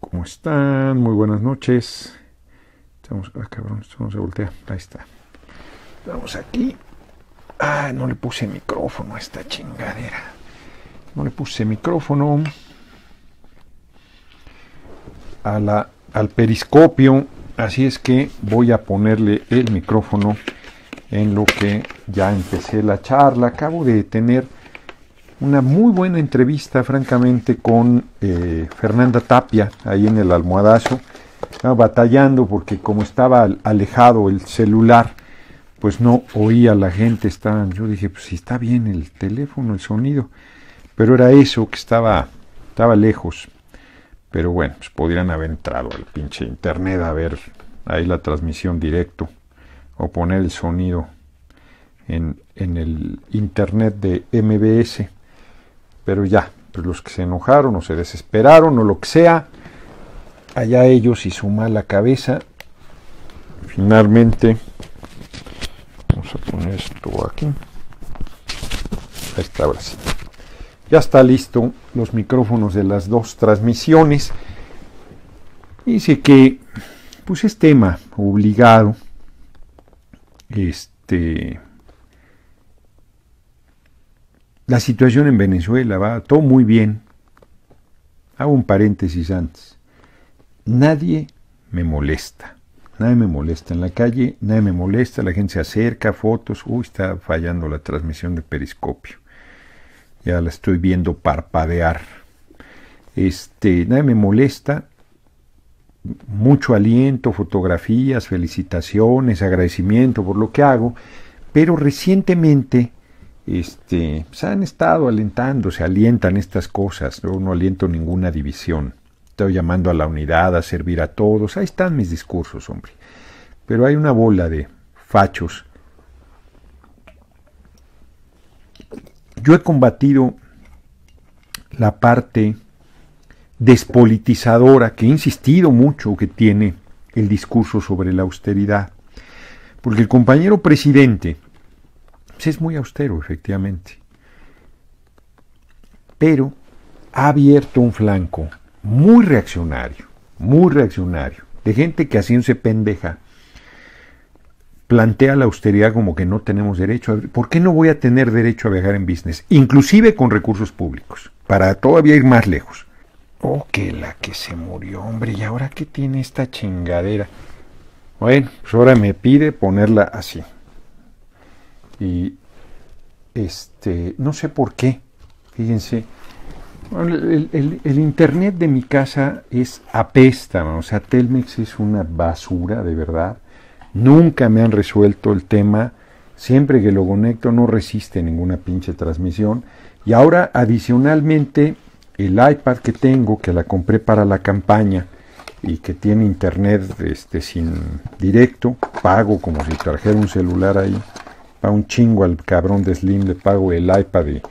¿Cómo están? Muy buenas noches. Estamos. Ah, cabrón, esto se voltea. Ahí está. Estamos aquí. Ah, no le puse micrófono a esta chingadera. No le puse micrófono a la, al periscopio. Así es que voy a ponerle el micrófono en lo que ya empecé la charla. Acabo de tener una muy buena entrevista, francamente, con eh, Fernanda Tapia, ahí en el almohadazo, estaba batallando porque como estaba alejado el celular, pues no oía la gente, estaban, yo dije, pues si está bien el teléfono, el sonido, pero era eso que estaba, estaba lejos. Pero bueno, pues podrían haber entrado al pinche internet a ver ahí la transmisión directo o poner el sonido en el internet de MBS. Pero ya, los que se enojaron o se desesperaron o lo que sea, allá ellos y su mala cabeza, finalmente, vamos a poner esto aquí. Ahí está, ahora sí. Ya está listo los micrófonos de las dos transmisiones. Dice que, pues es tema obligado. Este la situación en Venezuela va todo muy bien. Hago un paréntesis antes. Nadie me molesta. Nadie me molesta en la calle, nadie me molesta, la gente se acerca, fotos, uy, está fallando la transmisión de periscopio. Ya la estoy viendo parpadear. Este, nadie me molesta. Mucho aliento, fotografías, felicitaciones, agradecimiento por lo que hago, pero recientemente se este, pues, han estado alentando, se alientan estas cosas. Yo no aliento ninguna división. Estoy llamando a la unidad, a servir a todos. Ahí están mis discursos, hombre. Pero hay una bola de fachos. Yo he combatido la parte despolitizadora que he insistido mucho que tiene el discurso sobre la austeridad. Porque el compañero presidente, es muy austero, efectivamente. Pero ha abierto un flanco muy reaccionario, muy reaccionario, de gente que así se pendeja plantea la austeridad como que no tenemos derecho. A, ¿Por qué no voy a tener derecho a viajar en business? Inclusive con recursos públicos, para todavía ir más lejos. Oh, que la que se murió, hombre, ¿y ahora qué tiene esta chingadera? Bueno, pues ahora me pide ponerla así. Y este, no sé por qué, fíjense, el, internet de mi casa es apesta, o sea, Telmex es una basura de verdad. Nunca me han resuelto el tema. Siempre que lo conecto no resiste ninguna pinche transmisión. Y ahora adicionalmente el iPad que tengo, que la compré para la campaña y que tiene internet este, sin directo, pago como si trajera un celular ahí va un chingo al cabrón de Slim, le pago el iPad de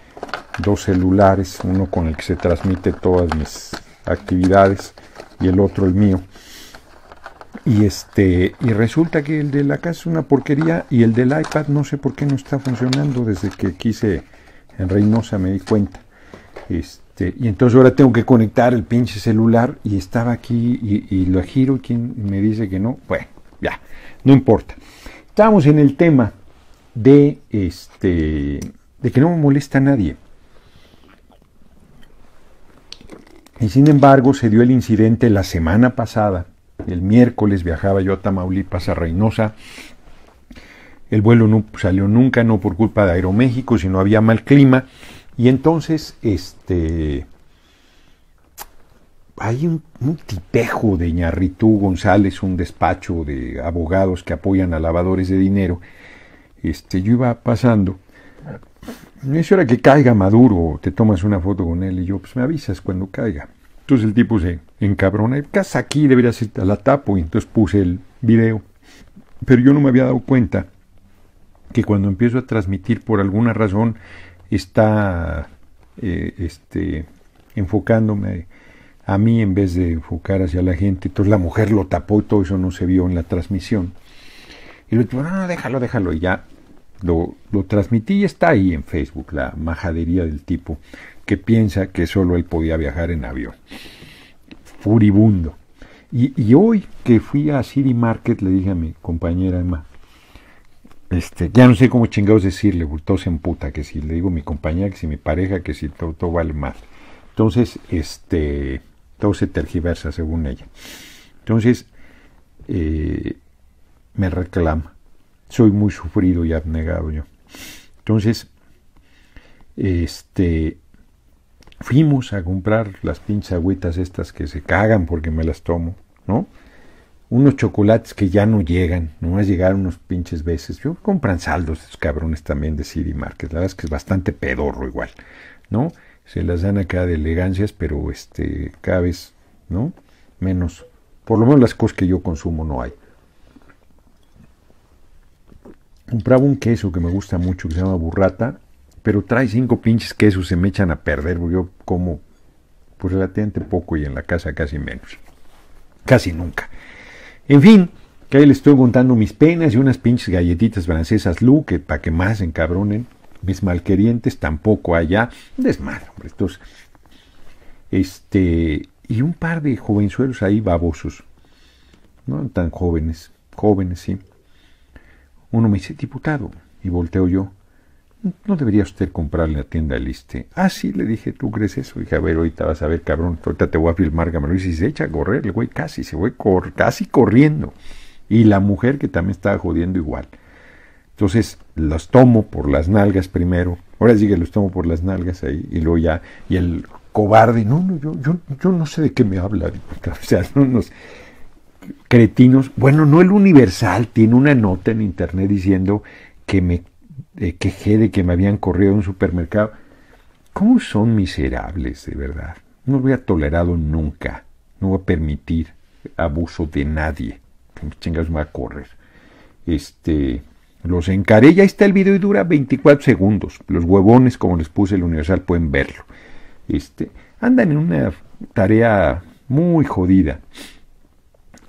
dos celulares, uno con el que se transmite todas mis actividades y el otro el mío. Y este y resulta que el de la casa es una porquería y el del iPad no sé por qué no está funcionando desde que quise en Reynosa me di cuenta. Este, y entonces ahora tengo que conectar el pinche celular y estaba aquí y, lo giro y quien me dice que no, bueno, ya, no importa. Estamos en el tema de, este, de que no me molesta a nadie. Y sin embargo se dio el incidente la semana pasada, el miércoles viajaba yo a Tamaulipas, a Reynosa. El vuelo no salió nunca, no por culpa de Aeroméxico, sino había mal clima. Y entonces, este, hay un, un, tipejo de Ñarritú González, un despacho de abogados que apoyan a lavadores de dinero, este, yo iba pasando. Es hora que caiga Maduro, te tomas una foto con él y yo, pues me avisas cuando caiga. Entonces el tipo se encabrona, casa aquí, debería ser a la tapo, y entonces puse el video. Pero yo no me había dado cuenta que cuando empiezo a transmitir por alguna razón está eh, este, enfocándome a mí en vez de enfocar hacia la gente. Entonces la mujer lo tapó y todo eso no se vio en la transmisión. Y lo digo, no, no, déjalo, déjalo. Y ya lo, transmití y está ahí en Facebook, la majadería del tipo que piensa que solo él podía viajar en avión. Furibundo. Y, hoy que fui a City Market le dije a mi compañera Emma, este, ya no sé cómo chingados decirle, todo se puta, que si le digo mi compañera, que si mi pareja, que si todo, vale mal. Entonces, este, todo se tergiversa según ella. Entonces, eh, me reclama. Soy muy sufrido y abnegado yo. Entonces, este, fuimos a comprar las pinches agüitas estas que se cagan porque me las tomo, ¿no? Unos chocolates que ya no llegan, No nomás llegaron unos pinches veces. Yo compran saldos esos cabrones también de City Market, la verdad es que es bastante pedorro igual, ¿no? Se las dan acá de elegancias, pero este, cada vez, ¿no? Menos, por lo menos las cosas que yo consumo no hay compraba un queso que me gusta mucho, que se llama burrata, pero trae cinco pinches quesos, se me echan a perder, porque yo como pues relativamente poco y en la casa casi menos. Casi nunca. En fin, que ahí les estoy contando mis penas y unas pinches galletitas francesas Lu, para que más encabronen, mis malquerientes tampoco allá. desmadre, hombre, estos. Este. Y un par de jovenzuelos ahí babosos. No tan jóvenes, jóvenes, sí. Uno me dice, diputado, y volteo yo, ¿no debería usted comprarle la tienda al Este? Ah, sí, le dije, ¿tú crees eso? Dije, a ver, ahorita vas a ver, cabrón, ahorita te voy a filmar, dice, Y se echa a correr, el güey casi, se fue cor casi corriendo. Y la mujer que también estaba jodiendo igual. Entonces, los tomo por las nalgas primero. Ahora sí que los tomo por las nalgas ahí. Y luego ya, y el cobarde, no, no, yo, yo, yo no sé de qué me habla. O sea, no, nos cretinos. Bueno, no el Universal tiene una nota en internet diciendo que me queje eh, quejé de que me habían corrido de un supermercado. ¿Cómo son miserables, de verdad? No lo a tolerado nunca. No voy a permitir abuso de nadie. Chingas, me va a correr. Este, los encaré, ya está el video y dura 24 segundos. Los huevones, como les puse el Universal, pueden verlo. Este, andan en una tarea muy jodida.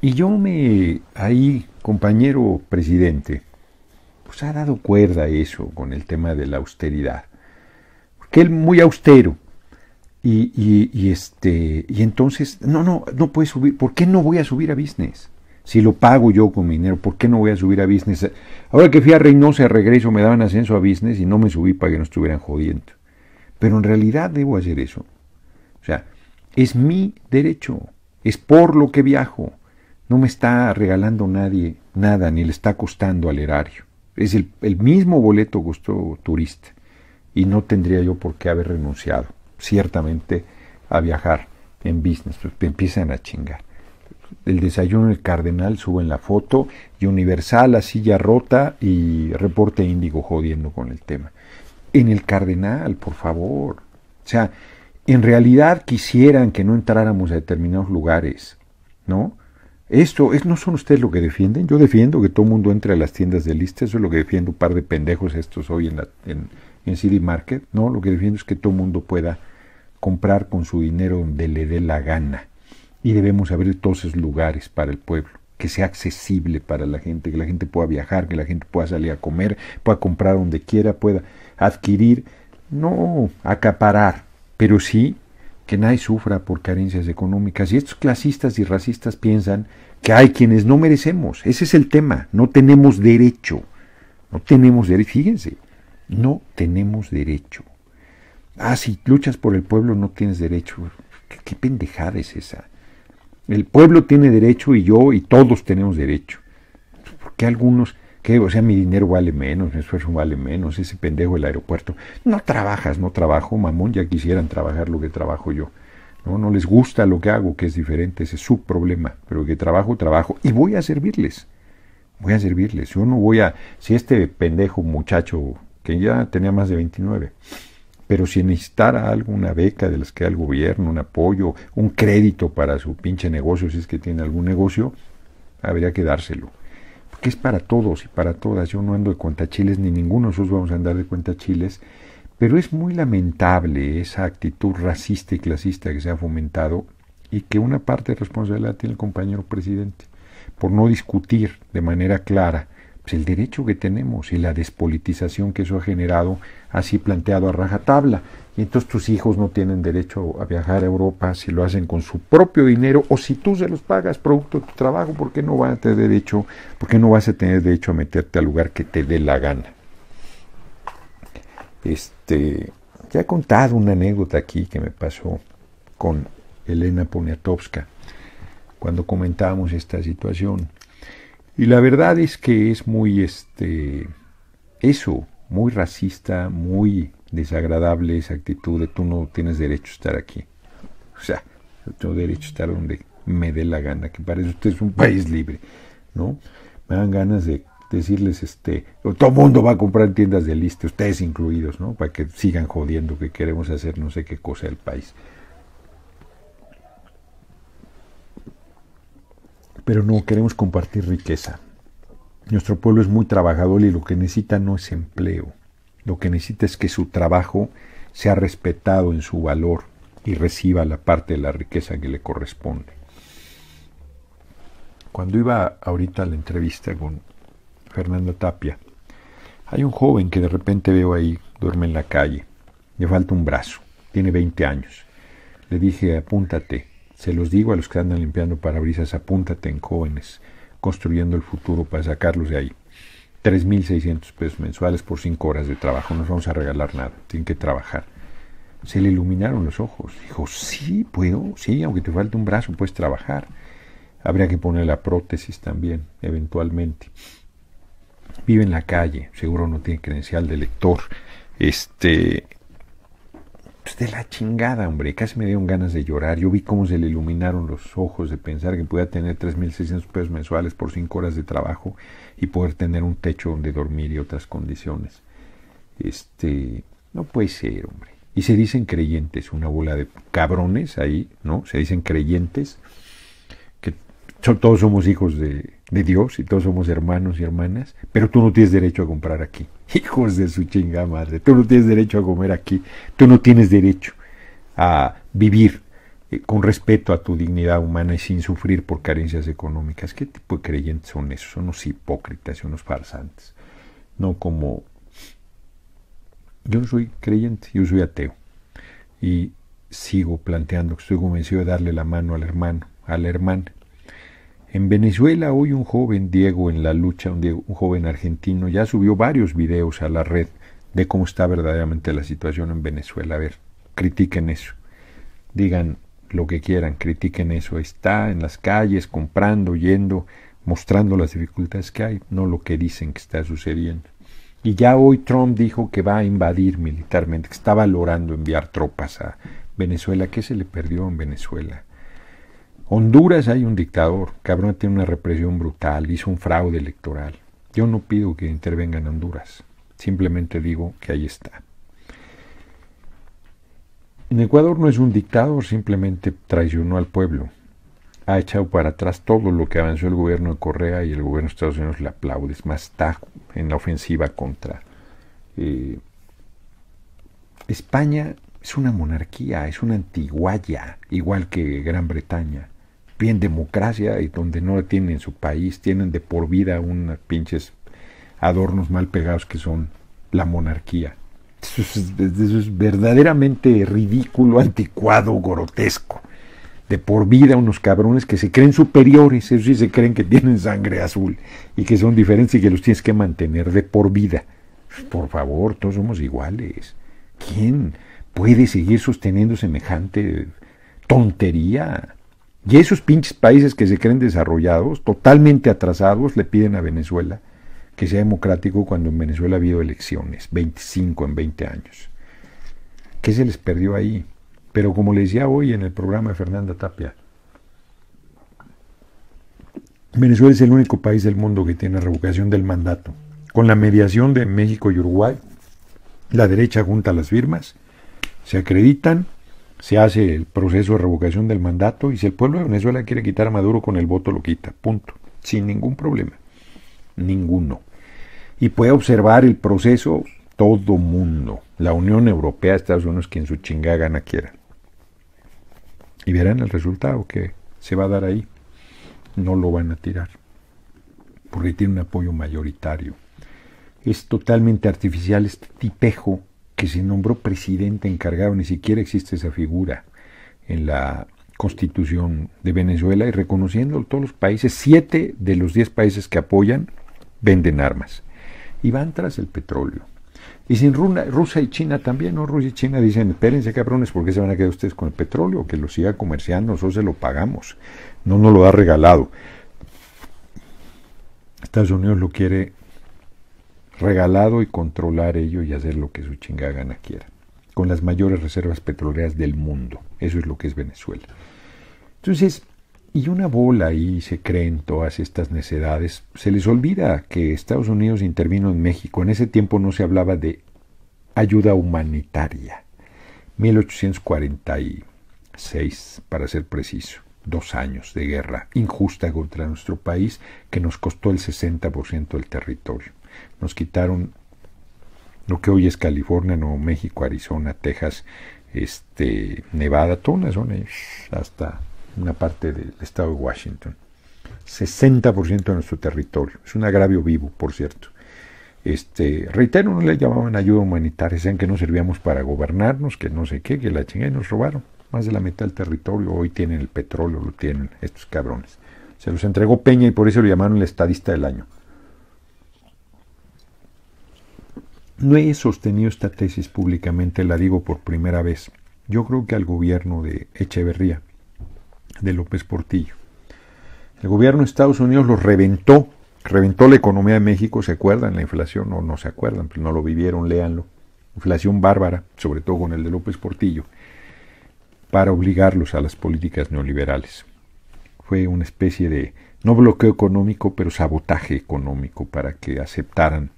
Y yo me, ahí, compañero presidente, pues ha dado cuerda eso con el tema de la austeridad. Porque él muy austero. Y, y, este, y entonces, no, no, no puede subir. ¿Por qué no voy a subir a business? Si lo pago yo con mi dinero, ¿por qué no voy a subir a business? Ahora que fui a Reynosa, regreso, me daban ascenso a business y no me subí para que no estuvieran jodiendo. Pero en realidad debo hacer eso. O sea, es mi derecho, es por lo que viajo. No me está regalando nadie nada, ni le está costando al erario. Es el, mismo boleto gusto turista. Y no tendría yo por qué haber renunciado, ciertamente, a viajar en business. Pues empiezan a chingar. El desayuno el cardenal suben la foto y Universal la silla rota y reporte índigo jodiendo con el tema. En el cardenal, por favor. O sea, en realidad quisieran que no entráramos a determinados lugares, ¿no? Esto, es, ¿no son ustedes lo que defienden? Yo defiendo que todo el mundo entre a las tiendas de lista, eso es lo que defiendo un par de pendejos estos hoy en, la, en, en City Market. No, lo que defiendo es que todo el mundo pueda comprar con su dinero donde le dé la gana. Y debemos abrir todos esos lugares para el pueblo, que sea accesible para la gente, que la gente pueda viajar, que la gente pueda salir a comer, pueda comprar donde quiera, pueda adquirir, no acaparar, pero sí que nadie sufra por carencias económicas. Y estos clasistas y racistas piensan que hay quienes no merecemos. Ese es el tema. No tenemos derecho. No tenemos derecho. Fíjense, no tenemos derecho. Ah, si luchas por el pueblo no tienes derecho. ¿Qué, pendejada es esa? El pueblo tiene derecho y yo y todos tenemos derecho. porque algunos? o sea, mi dinero vale menos, mi esfuerzo vale menos, ese pendejo del aeropuerto. No trabajas, no trabajo, mamón, ya quisieran trabajar lo que trabajo yo. No, no les gusta lo que hago, que es diferente, ese es su problema, pero que trabajo, trabajo y voy a servirles. Voy a servirles. Yo no voy a si este pendejo muchacho que ya tenía más de 29, pero si necesitara alguna beca de las que da el gobierno, un apoyo, un crédito para su pinche negocio, si es que tiene algún negocio, habría que dárselo que es para todos y para todas. Yo no ando de chiles, ni ninguno de nosotros vamos a andar de cuenta chiles, pero es muy lamentable esa actitud racista y clasista que se ha fomentado y que una parte de responsabilidad tiene el compañero presidente por no discutir de manera clara pues, el derecho que tenemos y la despolitización que eso ha generado, así planteado a rajatabla. Y entonces tus hijos no tienen derecho a viajar a Europa si lo hacen con su propio dinero o si tú se los pagas producto de tu trabajo, ¿por qué no vas a tener derecho, por qué no vas a tener derecho a meterte al lugar que te dé la gana? Este, ya he contado una anécdota aquí que me pasó con Elena Poniatowska cuando comentábamos esta situación. Y la verdad es que es muy este eso, muy racista, muy desagradable esa actitud de tú no tienes derecho a estar aquí. O sea, yo tengo derecho a estar donde me dé la gana, que parece eso usted es un país libre, ¿no? Me dan ganas de decirles, este, todo mundo va a comprar tiendas de lista, ustedes incluidos, ¿no? Para que sigan jodiendo que queremos hacer no sé qué cosa del país. Pero no, queremos compartir riqueza. Nuestro pueblo es muy trabajador y lo que necesita no es empleo lo que necesita es que su trabajo sea respetado en su valor y reciba la parte de la riqueza que le corresponde. Cuando iba ahorita a la entrevista con Fernando Tapia, hay un joven que de repente veo ahí, duerme en la calle, le falta un brazo, tiene 20 años. Le dije, apúntate, se los digo a los que andan limpiando parabrisas, apúntate en jóvenes, construyendo el futuro para sacarlos de ahí. 3.600 pesos mensuales por 5 horas de trabajo, no nos vamos a regalar nada, tienen que trabajar. Se le iluminaron los ojos. Dijo, sí, puedo, sí, aunque te falte un brazo, puedes trabajar. Habría que poner la prótesis también, eventualmente. Vive en la calle, seguro no tiene credencial de lector. Este, pues de la chingada, hombre. Casi me dieron ganas de llorar. Yo vi cómo se le iluminaron los ojos de pensar que podía tener 3.600 pesos mensuales por 5 horas de trabajo y poder tener un techo donde dormir y otras condiciones. Este, no puede ser, hombre. Y se dicen creyentes, una bola de cabrones ahí, ¿no? Se dicen creyentes, que todos somos hijos de, de Dios y todos somos hermanos y hermanas, pero tú no tienes derecho a comprar aquí. Hijos de su chinga madre, tú no tienes derecho a comer aquí, tú no tienes derecho a vivir eh, con respeto a tu dignidad humana y sin sufrir por carencias económicas. ¿Qué tipo de creyentes son esos? Son unos hipócritas y unos farsantes. No como... Yo soy creyente, yo soy ateo. Y sigo planteando que estoy convencido de darle la mano al hermano, al hermano. En Venezuela hoy un joven Diego en la lucha, un joven argentino, ya subió varios videos a la red de cómo está verdaderamente la situación en Venezuela. A ver, critiquen eso. Digan, lo que quieran, critiquen eso. Está en las calles, comprando, yendo, mostrando las dificultades que hay, no lo que dicen que está sucediendo. Y ya hoy Trump dijo que va a invadir militarmente, que está valorando enviar tropas a Venezuela. ¿Qué se le perdió en Venezuela? Honduras hay un dictador, cabrón, tiene una represión brutal, hizo un fraude electoral. Yo no pido que intervenga en Honduras, simplemente digo que ahí está. En Ecuador no es un dictador, simplemente traicionó al pueblo. Ha echado para atrás todo lo que avanzó el gobierno de Correa y el gobierno de Estados Unidos le aplaude. Es más, está en la ofensiva contra. Eh, España es una monarquía, es una antiguaya, igual que Gran Bretaña. Bien democracia y donde no la tienen en su país, tienen de por vida unos pinches adornos mal pegados que son la monarquía. Eso es, verdaderamente ridículo, anticuado, grotesco. De por vida unos cabrones que se creen superiores, eso sí se creen que tienen sangre azul y que son diferentes y que los tienes que mantener de por vida. Pues, por favor, todos somos iguales. ¿Quién puede seguir sosteniendo semejante tontería? Y esos pinches países que se creen desarrollados, totalmente atrasados, le piden a Venezuela que sea democrático cuando en Venezuela ha habido elecciones, 25 en 20 años. ¿Qué se les perdió ahí? Pero como le decía hoy en el programa de Fernanda Tapia, Venezuela es el único país del mundo que tiene revocación del mandato. Con la mediación de México y Uruguay, la derecha junta las firmas, se acreditan, se hace el proceso de revocación del mandato y si el pueblo de Venezuela quiere quitar a Maduro con el voto lo quita, punto, sin ningún problema, ninguno y puede observar el proceso todo mundo, la Unión Europea, Estados Unidos, quien su chingada gana quiera. Y verán el resultado que se va a dar ahí. No lo van a tirar, porque tiene un apoyo mayoritario. Es totalmente artificial este tipejo que se nombró presidente encargado, ni siquiera existe esa figura en la constitución de Venezuela y reconociendo todos los países, siete de los diez países que apoyan venden armas y van tras el petróleo. Y sin Rusia y China también, ¿no? Rusia y China dicen, espérense cabrones, ¿por qué se van a quedar ustedes con el petróleo? Que lo siga comerciando, nosotros se lo pagamos, no nos lo ha regalado. Estados Unidos lo quiere regalado y controlar ello y hacer lo que su chingada gana quiera, con las mayores reservas petroleras del mundo. Eso es lo que es Venezuela. Entonces, y una bola y se creen todas estas necedades. Se les olvida que Estados Unidos intervino en México. En ese tiempo no se hablaba de ayuda humanitaria. 1846, para ser preciso. Dos años de guerra injusta contra nuestro país que nos costó el 60% del territorio. Nos quitaron lo que hoy es California, Nuevo México, Arizona, Texas, este, Nevada, toda una zona hasta una parte del estado de Washington. 60% de nuestro territorio. Es un agravio vivo, por cierto. Este, reitero, no le llamaban ayuda humanitaria, decían que no servíamos para gobernarnos, que no sé qué, que la chingada nos robaron. Más de la mitad del territorio, hoy tienen el petróleo, lo tienen estos cabrones. Se los entregó Peña y por eso lo llamaron el estadista del año. No he sostenido esta tesis públicamente, la digo por primera vez. Yo creo que al gobierno de Echeverría de López Portillo. El gobierno de Estados Unidos los reventó, reventó la economía de México, ¿se acuerdan? La inflación, o no se acuerdan, pero no lo vivieron, léanlo. Inflación bárbara, sobre todo con el de López Portillo, para obligarlos a las políticas neoliberales. Fue una especie de, no bloqueo económico, pero sabotaje económico para que aceptaran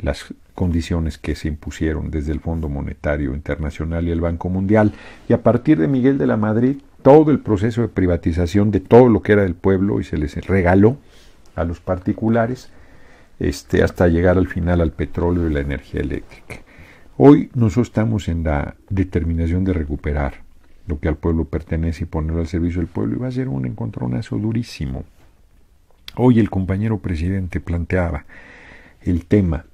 las condiciones que se impusieron desde el Fondo Monetario Internacional y el Banco Mundial. Y a partir de Miguel de la Madrid, todo el proceso de privatización de todo lo que era del pueblo y se les regaló a los particulares este, hasta llegar al final al petróleo y la energía eléctrica. Hoy nosotros estamos en la determinación de recuperar lo que al pueblo pertenece y ponerlo al servicio del pueblo y va a ser un encontronazo durísimo. Hoy el compañero presidente planteaba el tema,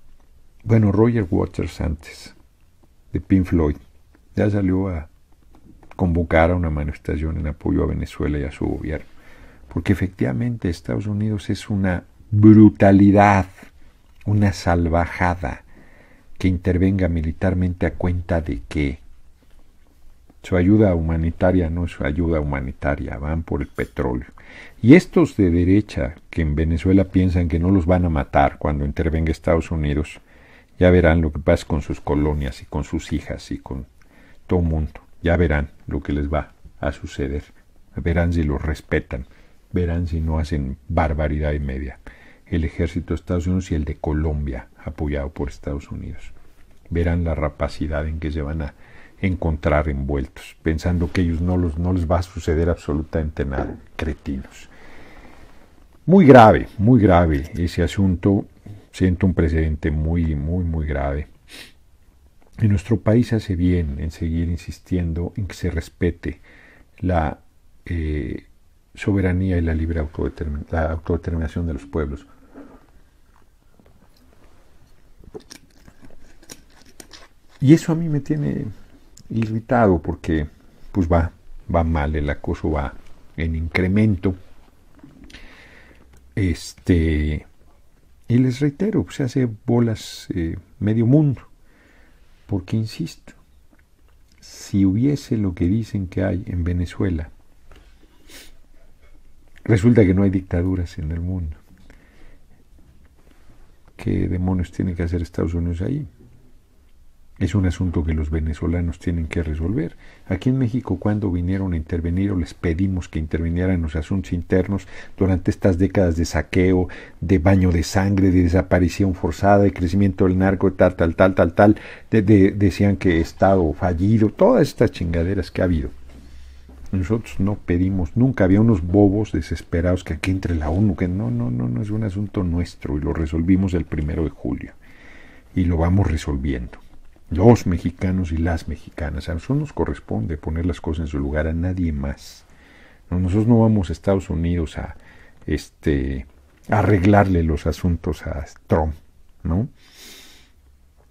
bueno, Roger Waters antes, de Pink Floyd, ya salió a convocar a una manifestación en apoyo a Venezuela y a su gobierno. Porque efectivamente Estados Unidos es una brutalidad, una salvajada que intervenga militarmente a cuenta de que Su ayuda humanitaria no es su ayuda humanitaria, van por el petróleo. Y estos de derecha que en Venezuela piensan que no los van a matar cuando intervenga Estados Unidos, ya verán lo que pasa con sus colonias y con sus hijas y con todo el mundo. Ya verán lo que les va a suceder. Verán si los respetan. Verán si no hacen barbaridad y media. El ejército de Estados Unidos y el de Colombia, apoyado por Estados Unidos. Verán la rapacidad en que se van a encontrar envueltos, pensando que ellos no, los, no les va a suceder absolutamente nada. Cretinos. Muy grave, muy grave ese asunto. Siento un precedente muy, muy, muy grave en nuestro país hace bien en seguir insistiendo en que se respete la eh, soberanía y la libre autodeterminación de los pueblos. Y eso a mí me tiene irritado porque pues va, va mal, el acoso va en incremento. Este, y les reitero, pues, se hace bolas eh, medio mundo. Porque, insisto, si hubiese lo que dicen que hay en Venezuela, resulta que no hay dictaduras en el mundo. ¿Qué demonios tiene que hacer Estados Unidos ahí? Es un asunto que los venezolanos tienen que resolver. Aquí en México, cuando vinieron a intervenir o les pedimos que intervinieran en los asuntos internos durante estas décadas de saqueo, de baño de sangre, de desaparición forzada, de crecimiento del narco, tal, tal, tal, tal, tal, decían que Estado fallido, todas estas chingaderas que ha habido. Nosotros no pedimos nunca, había unos bobos desesperados que aquí entre la ONU, que no, no, no, no es un asunto nuestro y lo resolvimos el primero de julio y lo vamos resolviendo los mexicanos y las mexicanas. A nosotros nos corresponde poner las cosas en su lugar, a nadie más. Nosotros no vamos a Estados Unidos a este arreglarle los asuntos a Trump, ¿no?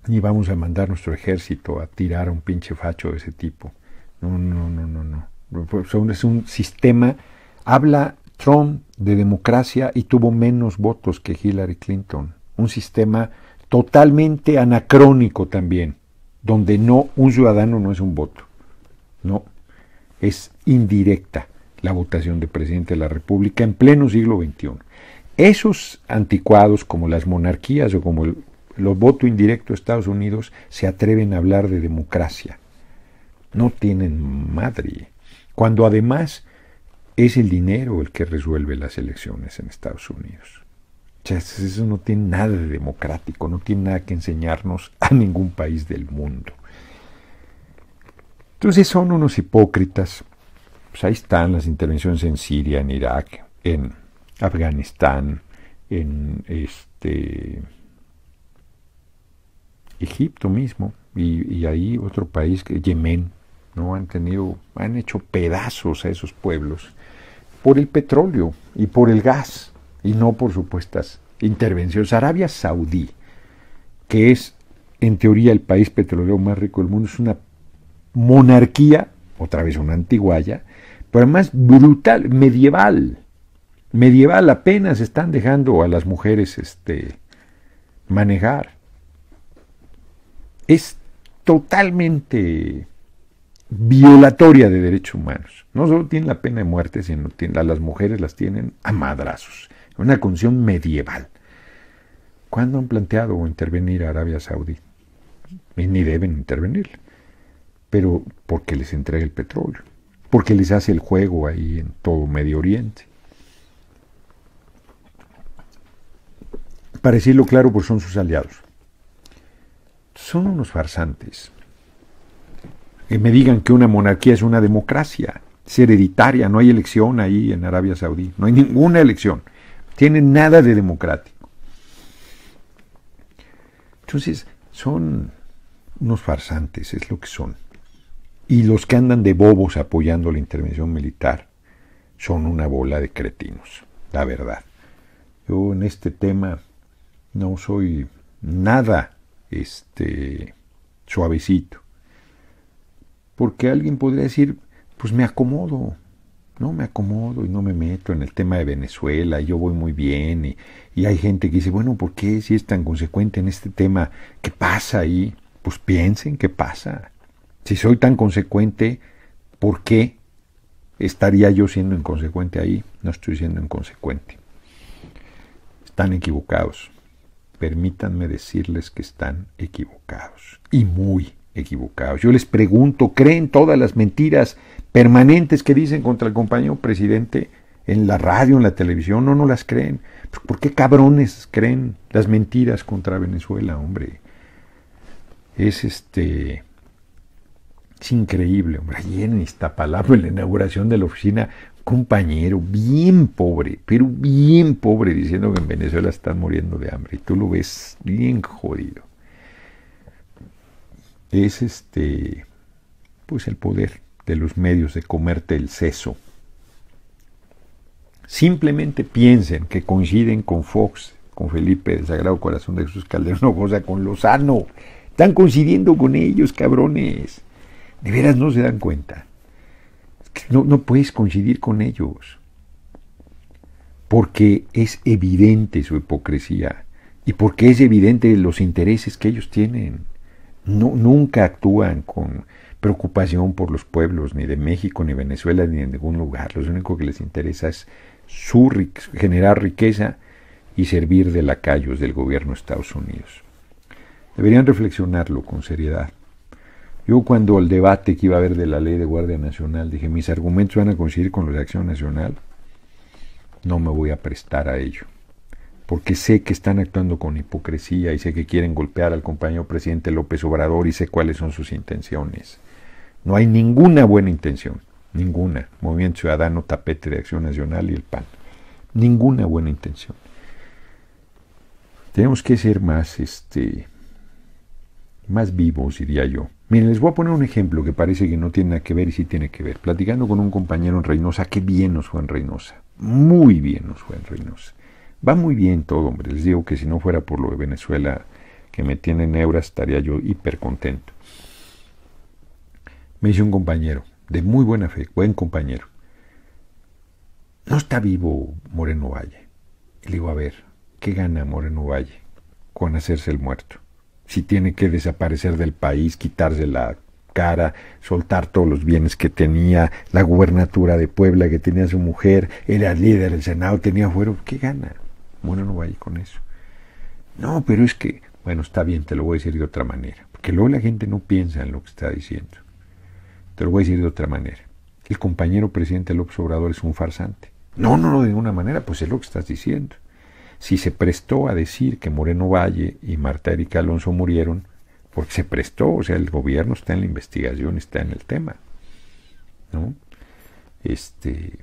Ni vamos a mandar nuestro ejército a tirar a un pinche facho de ese tipo. No, no, no, no, no. Pues, es un sistema. Habla Trump de democracia y tuvo menos votos que Hillary Clinton. Un sistema totalmente anacrónico también donde no un ciudadano no es un voto, no, es indirecta la votación de presidente de la República en pleno siglo XXI. Esos anticuados como las monarquías o como el, los voto indirecto de Estados Unidos se atreven a hablar de democracia. No tienen madre. Cuando además es el dinero el que resuelve las elecciones en Estados Unidos eso no tiene nada de democrático, no tiene nada que enseñarnos a ningún país del mundo. Entonces son unos hipócritas. Pues ahí están las intervenciones en Siria, en Irak, en Afganistán, en este Egipto mismo y, y ahí otro país, que, Yemen, no han tenido, han hecho pedazos a esos pueblos por el petróleo y por el gas y no por supuestas intervenciones. Arabia Saudí, que es en teoría el país petrolero más rico del mundo, es una monarquía, otra vez una antiguaya, pero además brutal, medieval. Medieval apenas están dejando a las mujeres este, manejar. Es totalmente violatoria de derechos humanos. No solo tienen la pena de muerte, sino que a las mujeres las tienen a madrazos una condición medieval. ¿Cuándo han planteado intervenir a Arabia Saudí? ni deben intervenir, pero porque les entrega el petróleo, porque les hace el juego ahí en todo Medio Oriente. Para decirlo claro, pues son sus aliados. Son unos farsantes. Que me digan que una monarquía es una democracia, es hereditaria, no hay elección ahí en Arabia Saudí, no hay ninguna elección tiene nada de democrático. Entonces, son unos farsantes, es lo que son. Y los que andan de bobos apoyando la intervención militar son una bola de cretinos, la verdad. Yo en este tema no soy nada este suavecito. Porque alguien podría decir, pues me acomodo, no me acomodo y no me meto en el tema de Venezuela, yo voy muy bien, y, hay gente que dice, bueno, ¿por qué si es tan consecuente en este tema? ¿Qué pasa ahí? Pues piensen qué pasa. Si soy tan consecuente, ¿por qué estaría yo siendo inconsecuente ahí? No estoy siendo inconsecuente. Están equivocados. Permítanme decirles que están equivocados. Y muy equivocados. Yo les pregunto, ¿creen todas las mentiras permanentes que dicen contra el compañero presidente en la radio, en la televisión, no, no las creen. Pues, ¿Por qué cabrones creen las mentiras contra Venezuela, hombre? Es este... Es increíble, hombre. ahí en palabra, en la inauguración de la oficina, compañero bien pobre, pero bien pobre, diciendo que en Venezuela están muriendo de hambre. Y tú lo ves bien jodido. Es este, pues el poder de los medios de comerte el seso. Simplemente piensen que coinciden con Fox, con Felipe del Sagrado Corazón de Jesús Calderón, o sea, con Lozano. Están coincidiendo con ellos, cabrones. De veras no se dan cuenta. no, no puedes coincidir con ellos. Porque es evidente su hipocresía y porque es evidente los intereses que ellos tienen. No, nunca actúan con, preocupación por los pueblos, ni de México, ni Venezuela, ni en ningún lugar. Lo único que les interesa es generar riqueza y servir de lacayos del gobierno de Estados Unidos. Deberían reflexionarlo con seriedad. Yo cuando el debate que iba a haber de la ley de Guardia Nacional dije, mis argumentos van a coincidir con los de Acción Nacional, no me voy a prestar a ello, porque sé que están actuando con hipocresía y sé que quieren golpear al compañero presidente López Obrador y sé cuáles son sus intenciones. No hay ninguna buena intención, ninguna. Movimiento Ciudadano, Tapete de Acción Nacional y el PAN. Ninguna buena intención. Tenemos que ser más, este, más vivos, diría yo. Miren, les voy a poner un ejemplo que parece que no tiene nada que ver y sí tiene que ver. Platicando con un compañero en Reynosa, qué bien nos fue en Reynosa. Muy bien nos fue en Reynosa. Va muy bien todo, hombre. Les digo que si no fuera por lo de Venezuela, que me en euras, estaría yo hiper contento me dice un compañero, de muy buena fe, buen compañero, no está vivo Moreno Valle. le digo, a ver, ¿qué gana Moreno Valle con hacerse el muerto? Si tiene que desaparecer del país, quitarse la cara, soltar todos los bienes que tenía, la gubernatura de Puebla que tenía su mujer, era líder del Senado, tenía fuero, ¿qué gana? Moreno Valle con eso. No, pero es que, bueno, está bien, te lo voy a decir de otra manera, porque luego la gente no piensa en lo que está diciendo. Te lo voy a decir de otra manera. El compañero presidente López Obrador es un farsante. No, no, no, de una manera, pues es lo que estás diciendo. Si se prestó a decir que Moreno Valle y Marta Erika Alonso murieron, porque se prestó, o sea, el gobierno está en la investigación, está en el tema. ¿No? Este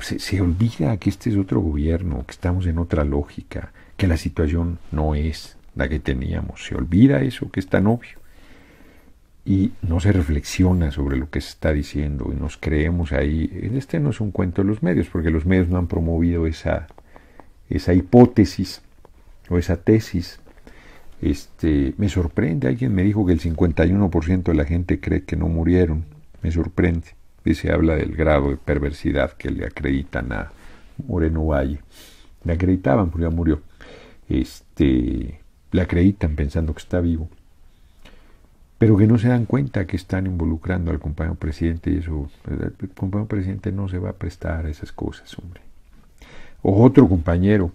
se olvida que este es otro gobierno, que estamos en otra lógica, que la situación no es la que teníamos. Se olvida eso que es tan obvio y no se reflexiona sobre lo que se está diciendo y nos creemos ahí. Este no es un cuento de los medios, porque los medios no han promovido esa, esa hipótesis o esa tesis. Este, me sorprende, alguien me dijo que el 51% de la gente cree que no murieron. Me sorprende. Y se habla del grado de perversidad que le acreditan a Moreno Valle. Le acreditaban porque ya murió. Este, le acreditan pensando que está vivo pero que no se dan cuenta que están involucrando al compañero presidente y eso, el compañero presidente no se va a prestar a esas cosas, hombre. O otro compañero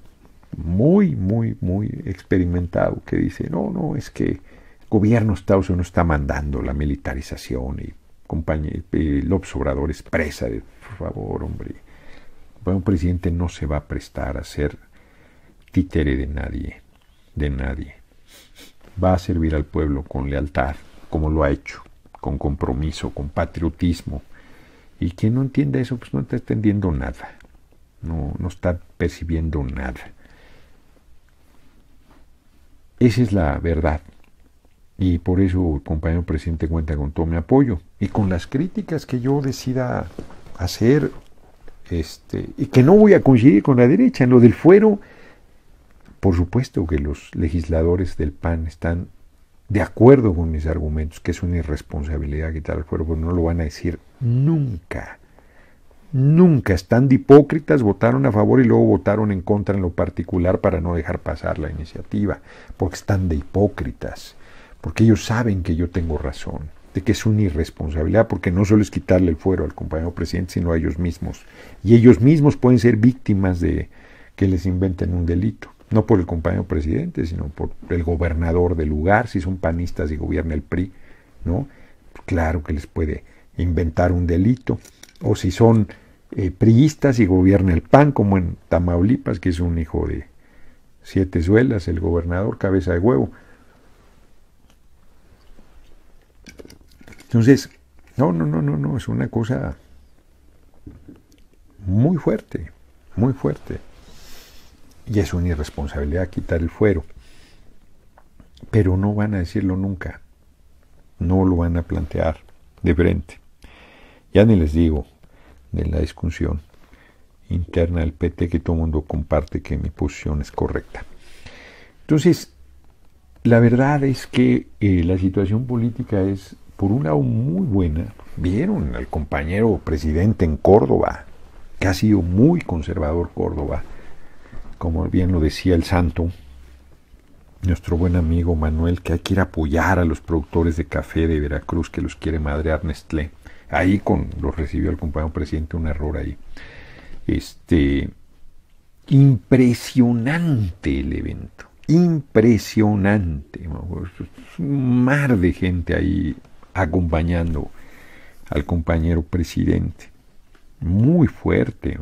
muy, muy, muy experimentado que dice, no, no, es que el gobierno Estados Unidos está mandando la militarización y el observador es presa, de, por favor, hombre. Un presidente no se va a prestar a ser títere de nadie, de nadie. Va a servir al pueblo con lealtad, como lo ha hecho, con compromiso, con patriotismo. Y quien no entienda eso, pues no está entendiendo nada, no, no está percibiendo nada. Esa es la verdad. Y por eso compañero presidente cuenta con todo mi apoyo. Y con las críticas que yo decida hacer, este, y que no voy a coincidir con la derecha, en lo del fuero, por supuesto que los legisladores del PAN están de acuerdo con mis argumentos, que es una irresponsabilidad quitar el fuero, no lo van a decir nunca. Nunca están de hipócritas, votaron a favor y luego votaron en contra en lo particular para no dejar pasar la iniciativa, porque están de hipócritas, porque ellos saben que yo tengo razón, de que es una irresponsabilidad, porque no solo es quitarle el fuero al compañero presidente, sino a ellos mismos. Y ellos mismos pueden ser víctimas de que les inventen un delito no por el compañero presidente, sino por el gobernador del lugar, si son panistas y gobierna el PRI, ¿no? Claro que les puede inventar un delito, o si son eh, priistas y gobierna el PAN, como en Tamaulipas, que es un hijo de siete suelas, el gobernador cabeza de huevo. Entonces, no, no, no, no, no, es una cosa muy fuerte, muy fuerte. Y es una irresponsabilidad quitar el fuero. Pero no van a decirlo nunca. No lo van a plantear de frente. Ya ni les digo de la discusión interna del PT que todo el mundo comparte que mi posición es correcta. Entonces, la verdad es que eh, la situación política es, por un lado, muy buena. Vieron al compañero presidente en Córdoba, que ha sido muy conservador Córdoba como bien lo decía el santo, nuestro buen amigo Manuel, que hay que ir apoyar a los productores de café de Veracruz que los quiere madrear Nestlé. Ahí con, los recibió el compañero presidente un error ahí. Este, impresionante el evento, impresionante. Pues, pues, pues, un mar de gente ahí acompañando al compañero presidente. Muy fuerte.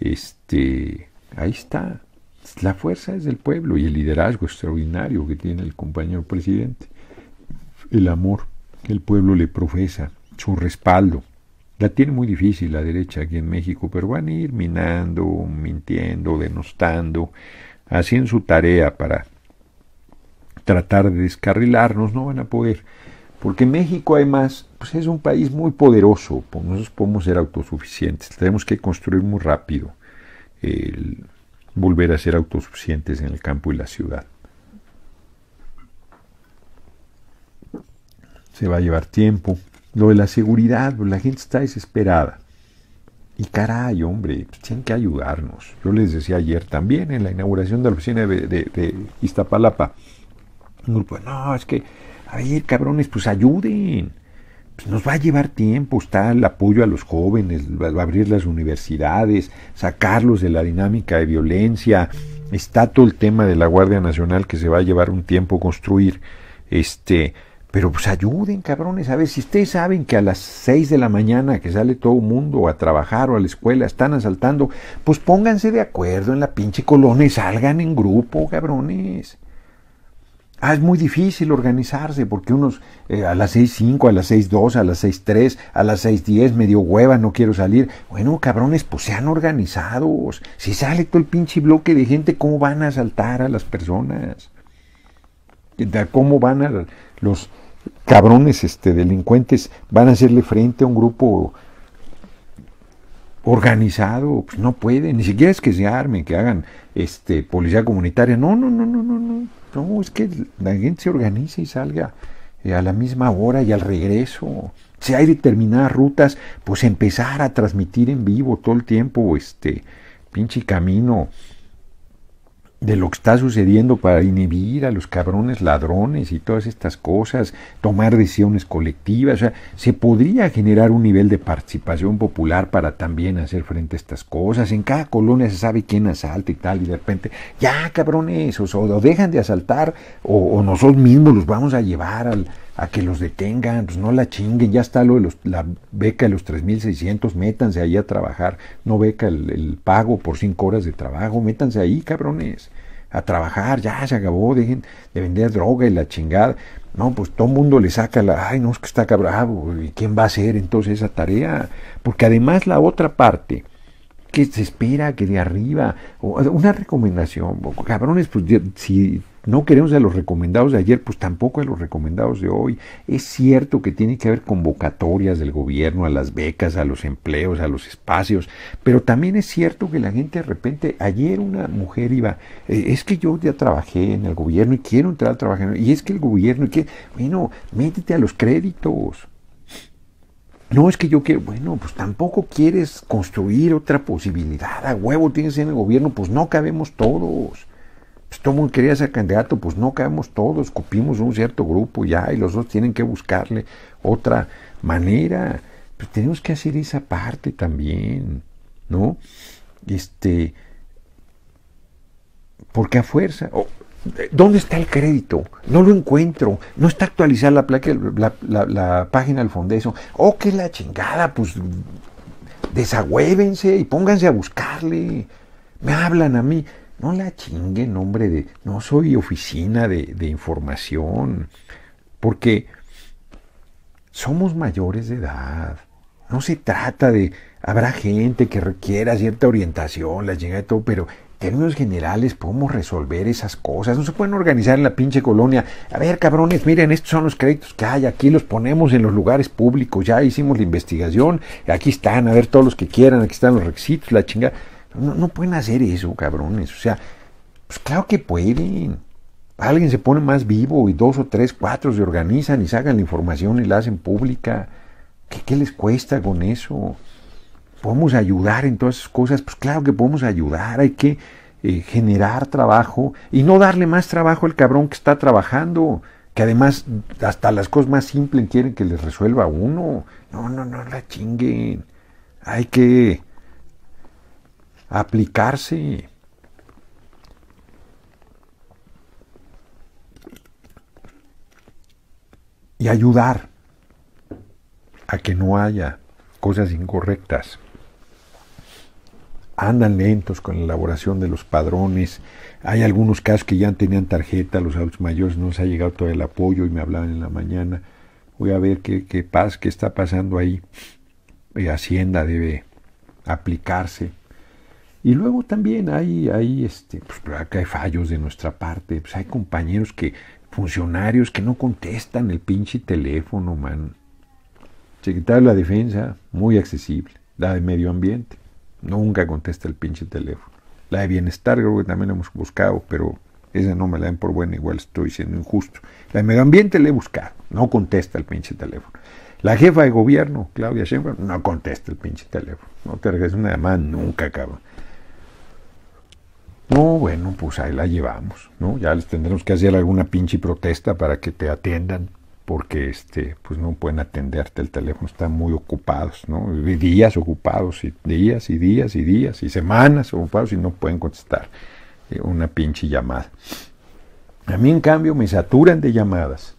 Este, Ahí está. La fuerza es del pueblo y el liderazgo extraordinario que tiene el compañero presidente. El amor que el pueblo le profesa, su respaldo. La tiene muy difícil la derecha aquí en México, pero van a ir minando, mintiendo, denostando, haciendo su tarea para tratar de descarrilarnos, no van a poder. Porque México además pues es un país muy poderoso, pues, nosotros podemos ser autosuficientes, tenemos que construir muy rápido el volver a ser autosuficientes en el campo y la ciudad. Se va a llevar tiempo. Lo de la seguridad, la gente está desesperada. Y caray, hombre, pues, tienen que ayudarnos. Yo les decía ayer también en la inauguración de la oficina de, Iztapalapa, un grupo, no, es que, a ver, cabrones, pues ayuden. Pues, nos va a llevar tiempo, está el apoyo a los jóvenes, va a abrir las universidades, sacarlos de la dinámica de violencia, está todo el tema de la Guardia Nacional que se va a llevar un tiempo construir, este, pero pues ayuden, cabrones, a ver, si ustedes saben que a las 6 de la mañana que sale todo el mundo a trabajar o a la escuela, están asaltando, pues pónganse de acuerdo en la pinche colonia y salgan en grupo, cabrones. Ah, es muy difícil organizarse porque unos eh, a las 6.05, a las 6.02, a las 6.03, a las 6.10 me dio hueva, no quiero salir. Bueno, cabrones, pues sean organizados. Si sale todo el pinche bloque de gente, ¿cómo van a asaltar a las personas? ¿Cómo van a los cabrones este, delincuentes? ¿Van a hacerle frente a un grupo organizado? Pues no pueden, ni siquiera es que se armen, que hagan este, policía comunitaria. No, no, no, no, no, no. No, es que la gente se organice y salga eh, a la misma hora y al regreso. Si hay determinadas rutas, pues empezar a transmitir en vivo todo el tiempo, este pinche camino de lo que está sucediendo para inhibir a los cabrones ladrones y todas estas cosas, tomar decisiones colectivas, o sea, se podría generar un nivel de participación popular para también hacer frente a estas cosas. En cada colonia se sabe quién asalta y tal, y de repente, ya cabrones, o, o dejan de asaltar, o, o nosotros mismos los vamos a llevar al, a que los detengan, pues no la chinguen, ya está lo de los, la beca de los 3.600, métanse ahí a trabajar, no beca el, el, pago por cinco horas de trabajo, métanse ahí, cabrones, a trabajar, ya se acabó, dejen de vender droga y la chingada. No, pues todo mundo le saca la, ay, no, es que está cabrón, ¿y quién va a hacer entonces esa tarea? Porque además la otra parte, que se espera que de arriba, una recomendación, cabrones, pues si no queremos a los recomendados de ayer, pues tampoco a los recomendados de hoy. Es cierto que tiene que haber convocatorias del gobierno a las becas, a los empleos, a los espacios, pero también es cierto que la gente de repente, ayer una mujer iba, eh, es que yo ya trabajé en el gobierno y quiero entrar a trabajar, y es que el gobierno, que, bueno, métete a los créditos. No es que yo quiero, bueno, pues tampoco quieres construir otra posibilidad, a huevo tienes en el gobierno, pues no cabemos todos. Pues todo el mundo quería ser candidato, pues no caemos todos, cupimos un cierto grupo ya y los dos tienen que buscarle otra manera. Pues tenemos que hacer esa parte también, ¿no? Este, porque a fuerza, eh, ¿dónde está el crédito? No lo encuentro, no está actualizada la, placa, la, página del Fondeso. Oh, qué la chingada, pues desagüévense y pónganse a buscarle. Me hablan a mí. No la chinguen, hombre, de, no soy oficina de, información, porque somos mayores de edad. No se trata de, habrá gente que requiera cierta orientación, la llega de todo, pero en términos generales podemos resolver esas cosas. No se pueden organizar en la pinche colonia. A ver, cabrones, miren, estos son los créditos que hay. Aquí los ponemos en los lugares públicos. Ya hicimos la investigación. Aquí están, a ver, todos los que quieran. Aquí están los requisitos, la chingada. No, no pueden hacer eso, cabrones. O sea, pues claro que pueden. Alguien se pone más vivo y dos o tres, cuatro se organizan y sacan la información y la hacen pública. ¿Qué, qué les cuesta con eso? ¿Podemos ayudar en todas esas cosas? Pues claro que podemos ayudar. Hay que eh, generar trabajo y no darle más trabajo al cabrón que está trabajando que además hasta las cosas más simples quieren que les resuelva uno. No, no, no la chinguen. Hay que aplicarse. Y ayudar a que no haya cosas incorrectas. Andan lentos con la elaboración de los padrones. Hay algunos casos que ya tenían tarjeta, los adultos mayores no se ha llegado todo el apoyo y me hablaban en la mañana. Voy a ver qué, qué, paz, qué está pasando ahí. Hacienda debe aplicarse y luego también hay, hay este, pues, acá hay fallos de nuestra parte, pues hay compañeros que, funcionarios que no contestan el pinche teléfono, man. Secretario de la Defensa, muy accesible. La de Medio Ambiente, nunca contesta el pinche teléfono. La de Bienestar, creo que también la hemos buscado, pero esa no me la den por buena, igual estoy siendo injusto. La de Medio Ambiente la he buscado, no contesta el pinche teléfono. La jefa de gobierno, Claudia Sheinbaum, no contesta el pinche teléfono. No te regreses una llamada nunca, acaba. No, bueno, pues ahí la llevamos, ¿no? Ya les tendremos que hacer alguna pinche protesta para que te atiendan, porque este, pues no pueden atenderte, el teléfono está muy ocupados, ¿no? Días ocupados, y días y días y días, y semanas ocupados y no pueden contestar eh, una pinche llamada. A mí, en cambio, me saturan de llamadas.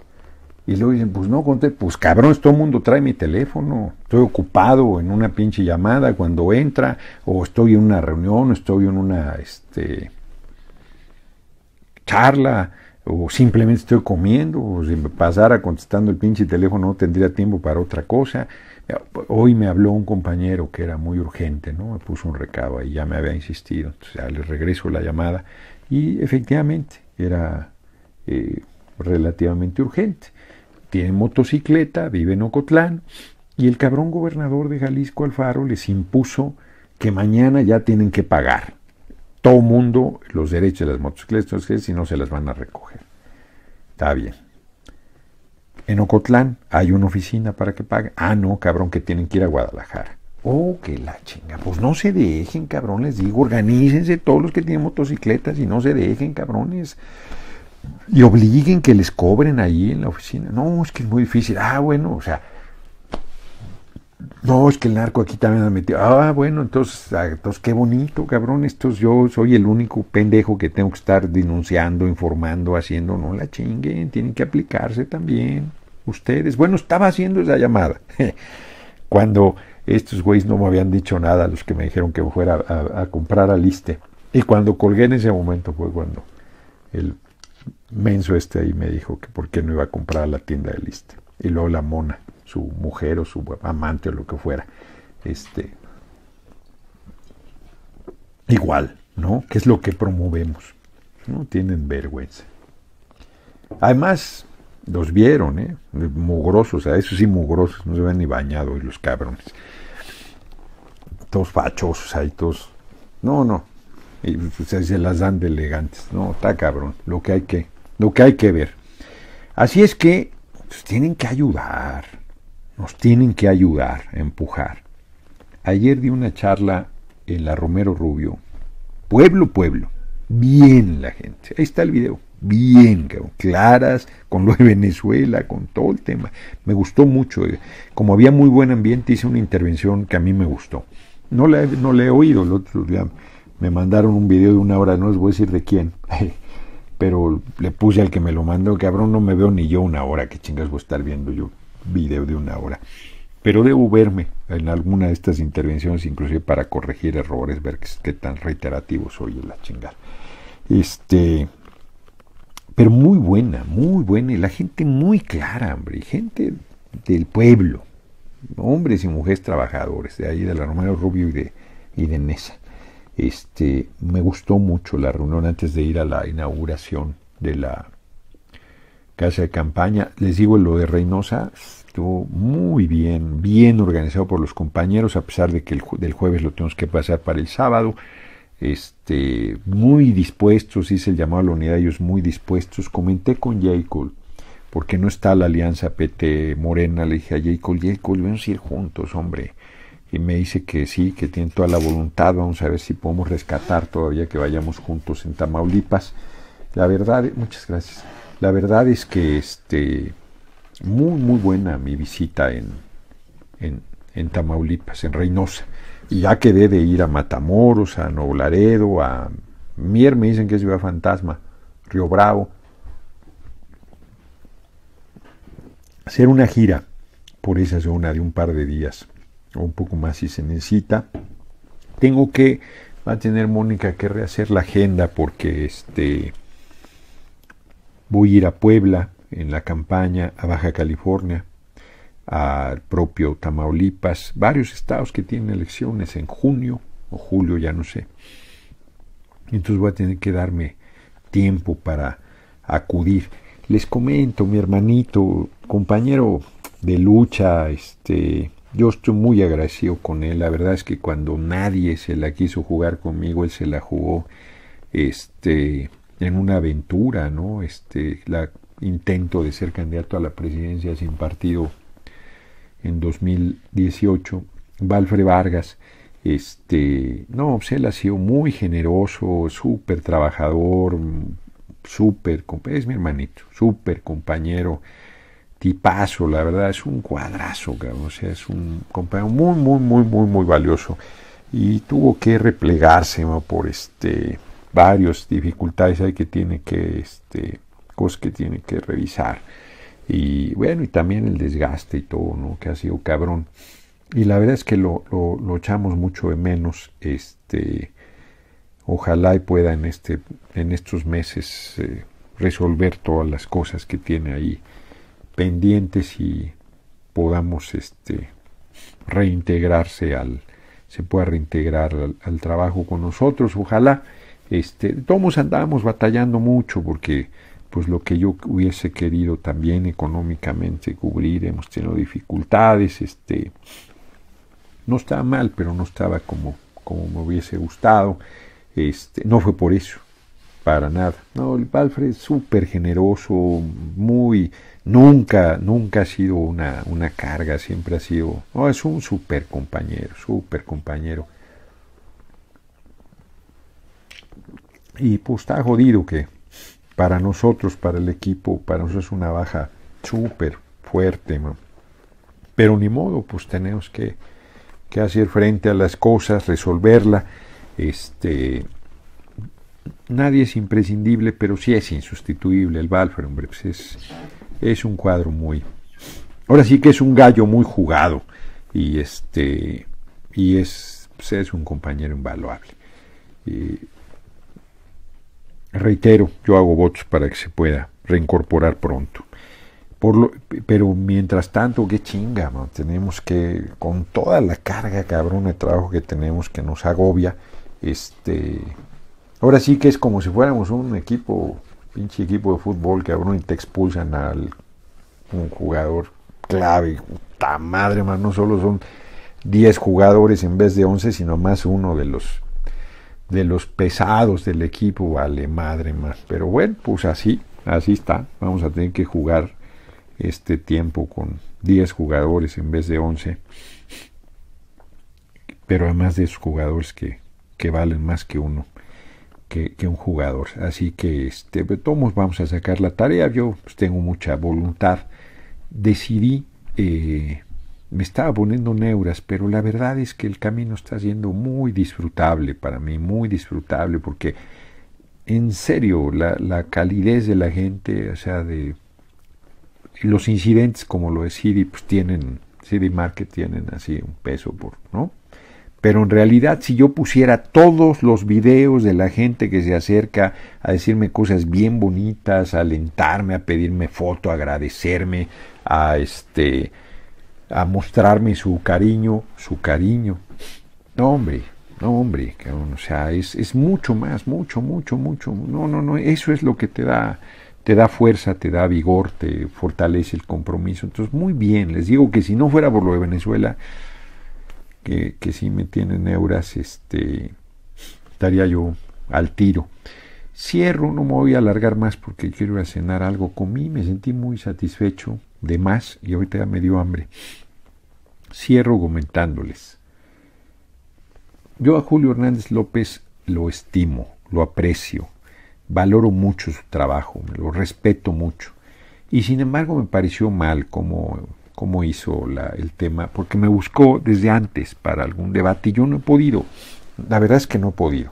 Y luego dicen, pues no, conté, pues cabrón, todo el mundo trae mi teléfono, estoy ocupado en una pinche llamada cuando entra, o estoy en una reunión, o estoy en una este, charla, o simplemente estoy comiendo, o si me pasara contestando el pinche teléfono no tendría tiempo para otra cosa. Hoy me habló un compañero que era muy urgente, ¿no? Me puso un recado y ya me había insistido, entonces ya le regreso la llamada y efectivamente era eh, relativamente urgente tienen motocicleta, vive en Ocotlán, y el cabrón gobernador de Jalisco Alfaro les impuso que mañana ya tienen que pagar todo mundo los derechos de las motocicletas, si no se las van a recoger. Está bien. En Ocotlán hay una oficina para que paguen. Ah, no, cabrón, que tienen que ir a Guadalajara. Oh, que la chinga. Pues no se dejen, cabrón, les digo. Organícense todos los que tienen motocicletas y no se dejen, cabrones y obliguen que les cobren ahí en la oficina. No, es que es muy difícil. Ah, bueno, o sea, no, es que el narco aquí también ha metido. Ah, bueno, entonces, ah, entonces qué bonito, cabrón. Estos yo soy el único pendejo que tengo que estar denunciando, informando, haciendo. No la chinguen, tienen que aplicarse también. Ustedes, bueno, estaba haciendo esa llamada. Cuando estos güeyes no me habían dicho nada, los que me dijeron que fuera a, comprar a Liste. Y cuando colgué en ese momento fue cuando el menso este ahí me dijo que por qué no iba a comprar la tienda de lista. Y luego la mona, su mujer o su amante o lo que fuera. Este, igual, ¿no? ¿Qué es lo que promovemos? No tienen vergüenza. Además, los vieron, ¿eh? Mugrosos, a esos sí mugrosos, no se ven ni bañados los cabrones. Todos fachosos ahí, todos. No, no, y pues, se las dan de elegantes. No, está cabrón. Lo que hay que, lo que hay que ver. Así es que nos pues, tienen que ayudar. Nos tienen que ayudar a empujar. Ayer di una charla en la Romero Rubio. Pueblo, pueblo. Bien la gente. Ahí está el video. Bien, cabrón. claras, con lo de Venezuela, con todo el tema. Me gustó mucho. Eh. Como había muy buen ambiente, hice una intervención que a mí me gustó. No le no he oído el otro día me mandaron un video de una hora, no les voy a decir de quién, pero le puse al que me lo mandó, cabrón, no me veo ni yo una hora, que chingas voy a estar viendo yo video de una hora. Pero debo verme en alguna de estas intervenciones, inclusive para corregir errores, ver qué, tan reiterativo soy en la chingada. Este, pero muy buena, muy buena, y la gente muy clara, hombre, gente del pueblo, hombres y mujeres trabajadores, de ahí de la Romero Rubio y de, y de Nesa. Este, me gustó mucho la reunión antes de ir a la inauguración de la casa de campaña. Les digo, lo de Reynosa estuvo muy bien, bien organizado por los compañeros, a pesar de que el, del jueves lo tenemos que pasar para el sábado. Este, muy dispuestos, hice el llamado a la unidad, ellos muy dispuestos. Comenté con Jacob, porque no está la alianza PT Morena, le dije a Jacob, Jacob, vamos a ir juntos, hombre y me dice que sí, que tiene toda la voluntad, vamos a ver si podemos rescatar todavía que vayamos juntos en Tamaulipas. La verdad, muchas gracias. La verdad es que este muy muy buena mi visita en, en, Tamaulipas, en Reynosa. Y ya quedé de ir a Matamoros, a Noblaredo, a Mier, me dicen que es Ciudad Fantasma, Río Bravo. Hacer una gira por esa zona de un par de días o un poco más si se necesita. Tengo que, va a tener Mónica que rehacer la agenda porque este, voy a ir a Puebla en la campaña, a Baja California, al propio Tamaulipas, varios estados que tienen elecciones en junio o julio, ya no sé. Entonces voy a tener que darme tiempo para acudir. Les comento, mi hermanito, compañero de lucha, este yo estoy muy agradecido con él. La verdad es que cuando nadie se la quiso jugar conmigo, él se la jugó este, en una aventura, ¿no? Este, la intento de ser candidato a la presidencia sin partido en 2018. Valfre Vargas, este, no, se pues él ha sido muy generoso, súper trabajador, súper, es mi hermanito, súper compañero tipazo, la verdad, es un cuadrazo, O sea, es un compañero muy, muy, muy, muy, muy valioso. Y tuvo que replegarse por este varios dificultades hay que tiene que, este, cosas que tiene que revisar. Y bueno, y también el desgaste y todo, ¿no? Que ha sido cabrón. Y la verdad es que lo, lo, echamos mucho de menos. Este, ojalá y pueda en, este, en estos meses eh, resolver todas las cosas que tiene ahí pendientes y podamos este, reintegrarse al se pueda reintegrar al, trabajo con nosotros ojalá este todos andábamos batallando mucho porque pues lo que yo hubiese querido también económicamente cubrir hemos tenido dificultades este no estaba mal pero no estaba como como me hubiese gustado este no fue por eso para nada. No, el Palfrey es súper generoso, muy... Nunca, nunca ha sido una, carga, siempre ha sido... No, es un súper compañero, súper compañero. Y pues está jodido que para nosotros, para el equipo, para nosotros es una baja súper fuerte, Pero ni modo, pues tenemos que, que hacer frente a las cosas, resolverla. Este, nadie es imprescindible, pero sí es insustituible el Balfour, hombre, pues es, es un cuadro muy... Ahora sí que es un gallo muy jugado y este y es, pues es un compañero invaluable. Y reitero, yo hago votos para que se pueda reincorporar pronto. Por lo, pero mientras tanto, qué chinga, tenemos que, con toda la carga cabrón de trabajo que tenemos que nos agobia, este, Ahora sí que es como si fuéramos un equipo, pinche equipo de fútbol, que cabrón, y te expulsan al un jugador clave. Puta madre, más. no solo son 10 jugadores en vez de 11, sino más uno de los de los pesados del equipo, vale madre, más. Pero bueno, pues así, así está. Vamos a tener que jugar este tiempo con 10 jugadores en vez de 11. Pero además de esos jugadores que, que valen más que uno que, un jugador. Así que este, pues, todos vamos a sacar la tarea. Yo pues, tengo mucha voluntad. Decidí, eh, me estaba poniendo neuras, pero la verdad es que el camino está siendo muy disfrutable para mí, muy disfrutable, porque en serio, la, la calidez de la gente, o sea, de los incidentes como lo de CD, pues tienen, CD Market tienen así un peso por, ¿no? Pero en realidad si yo pusiera todos los videos de la gente que se acerca a decirme cosas bien bonitas, a alentarme, a pedirme foto, a agradecerme, a este a mostrarme su cariño, su cariño. No, hombre, no, hombre, o sea, es, es mucho más, mucho, mucho, mucho. No, no, no, eso es lo que te da te da fuerza, te da vigor, te fortalece el compromiso. Entonces, muy bien, les digo que si no fuera por lo de Venezuela, que, si me tienen neuras, este, estaría yo al tiro. Cierro, no me voy a alargar más porque quiero ir a cenar algo. Comí, me sentí muy satisfecho de más y ahorita ya me dio hambre. Cierro comentándoles. Yo a Julio Hernández López lo estimo, lo aprecio, valoro mucho su trabajo, me lo respeto mucho. Y sin embargo me pareció mal como cómo hizo la, el tema, porque me buscó desde antes para algún debate y yo no he podido, la verdad es que no he podido.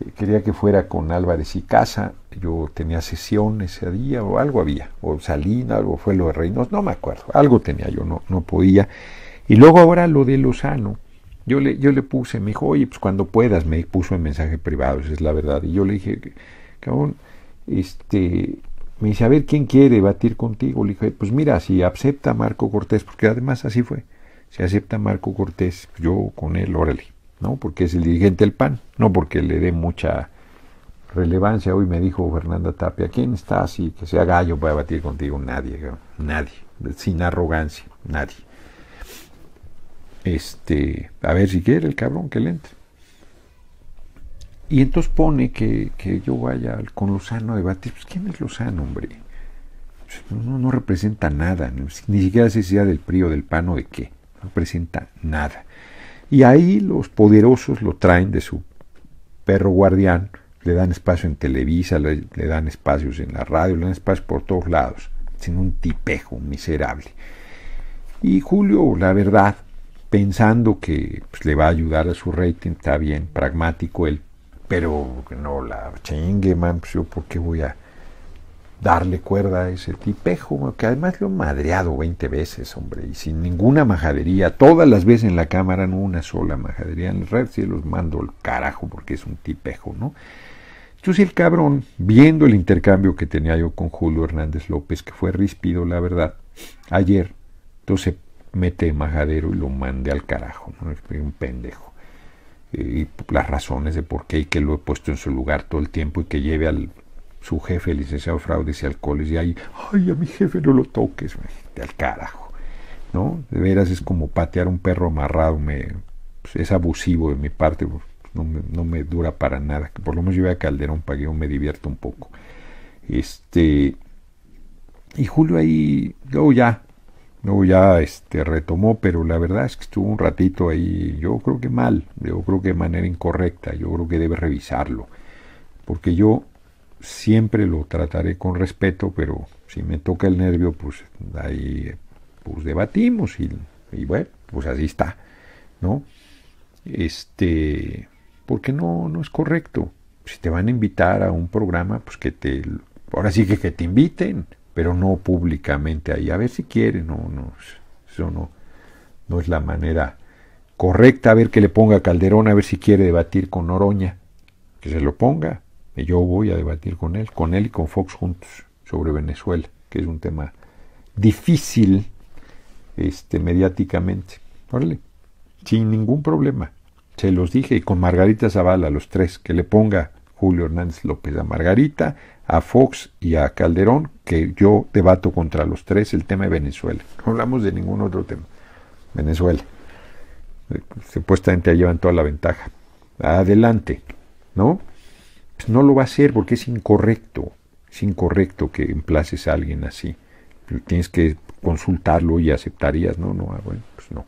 Eh, quería que fuera con Álvarez y Casa, yo tenía sesión ese día o algo había, o Salina, o fue lo de Reinos, no me acuerdo, algo tenía yo, no, no podía. Y luego ahora lo de Lozano, yo le, yo le puse, me dijo, oye, pues cuando puedas, me puso en mensaje privado, esa es la verdad. Y yo le dije, cabrón, este, me dice, a ver, ¿quién quiere batir contigo? Le dije, pues mira, si acepta Marco Cortés, porque además así fue, si acepta Marco Cortés, pues yo con él, órale, ¿no? Porque es el dirigente del PAN, no porque le dé mucha relevancia. Hoy me dijo Fernanda Tapia, ¿quién está así que sea gallo ah, para batir contigo? Nadie, nadie, sin arrogancia, nadie. Este, a ver si quiere el cabrón que le entre. Y entonces pone que, que yo vaya con Lozano a debatir. Pues, ¿Quién es Lozano, hombre? Pues, no, representa nada, ni, siquiera se del PRI del PAN de qué. No representa nada. Y ahí los poderosos lo traen de su perro guardián, le dan espacio en Televisa, le, dan espacios en la radio, le dan espacio por todos lados, sin un tipejo miserable. Y Julio, la verdad, pensando que pues, le va a ayudar a su rating, está bien pragmático él, pero no la chingue, man, pues yo porque voy a darle cuerda a ese tipejo, que además lo he madreado 20 veces, hombre, y sin ninguna majadería, todas las veces en la cámara, no una sola majadería en el red, si los mando al carajo porque es un tipejo, ¿no? Entonces el cabrón, viendo el intercambio que tenía yo con Julio Hernández López, que fue rispido, la verdad, ayer, entonces mete majadero y lo mande al carajo, ¿no? un pendejo y las razones de por qué y que lo he puesto en su lugar todo el tiempo y que lleve al su jefe, el licenciado Fraudes y Alcoholes, y ahí, ay, a mi jefe no lo toques, al carajo. ¿No? De veras es como patear un perro amarrado, me, pues, es abusivo de mi parte, pues, no me, no me dura para nada. Por lo menos lleve a Calderón para que yo me divierta un poco. Este. Y Julio ahí, luego ya, no, ya este, retomó, pero la verdad es que estuvo un ratito ahí, yo creo que mal, yo creo que de manera incorrecta, yo creo que debe revisarlo, porque yo siempre lo trataré con respeto, pero si me toca el nervio, pues ahí pues debatimos y, y bueno, pues así está, ¿no? Este, porque no, no es correcto. Si te van a invitar a un programa, pues que te, ahora sí que, que te inviten, pero no públicamente ahí. A ver si quiere, no, no, eso no, no es la manera correcta. A ver que le ponga Calderón, a ver si quiere debatir con Oroña, que se lo ponga. Y yo voy a debatir con él, con él y con Fox juntos sobre Venezuela, que es un tema difícil este, mediáticamente. sin ningún problema. Se los dije, y con Margarita Zavala, los tres, que le ponga Julio Hernández López a Margarita, a Fox y a Calderón, que yo debato contra los tres el tema de Venezuela. No hablamos de ningún otro tema. Venezuela. Eh, supuestamente llevan toda la ventaja. Adelante, ¿no? Pues no lo va a hacer porque es incorrecto. Es incorrecto que emplaces a alguien así. Tienes que consultarlo y aceptarías. No, no, ah, bueno, pues no.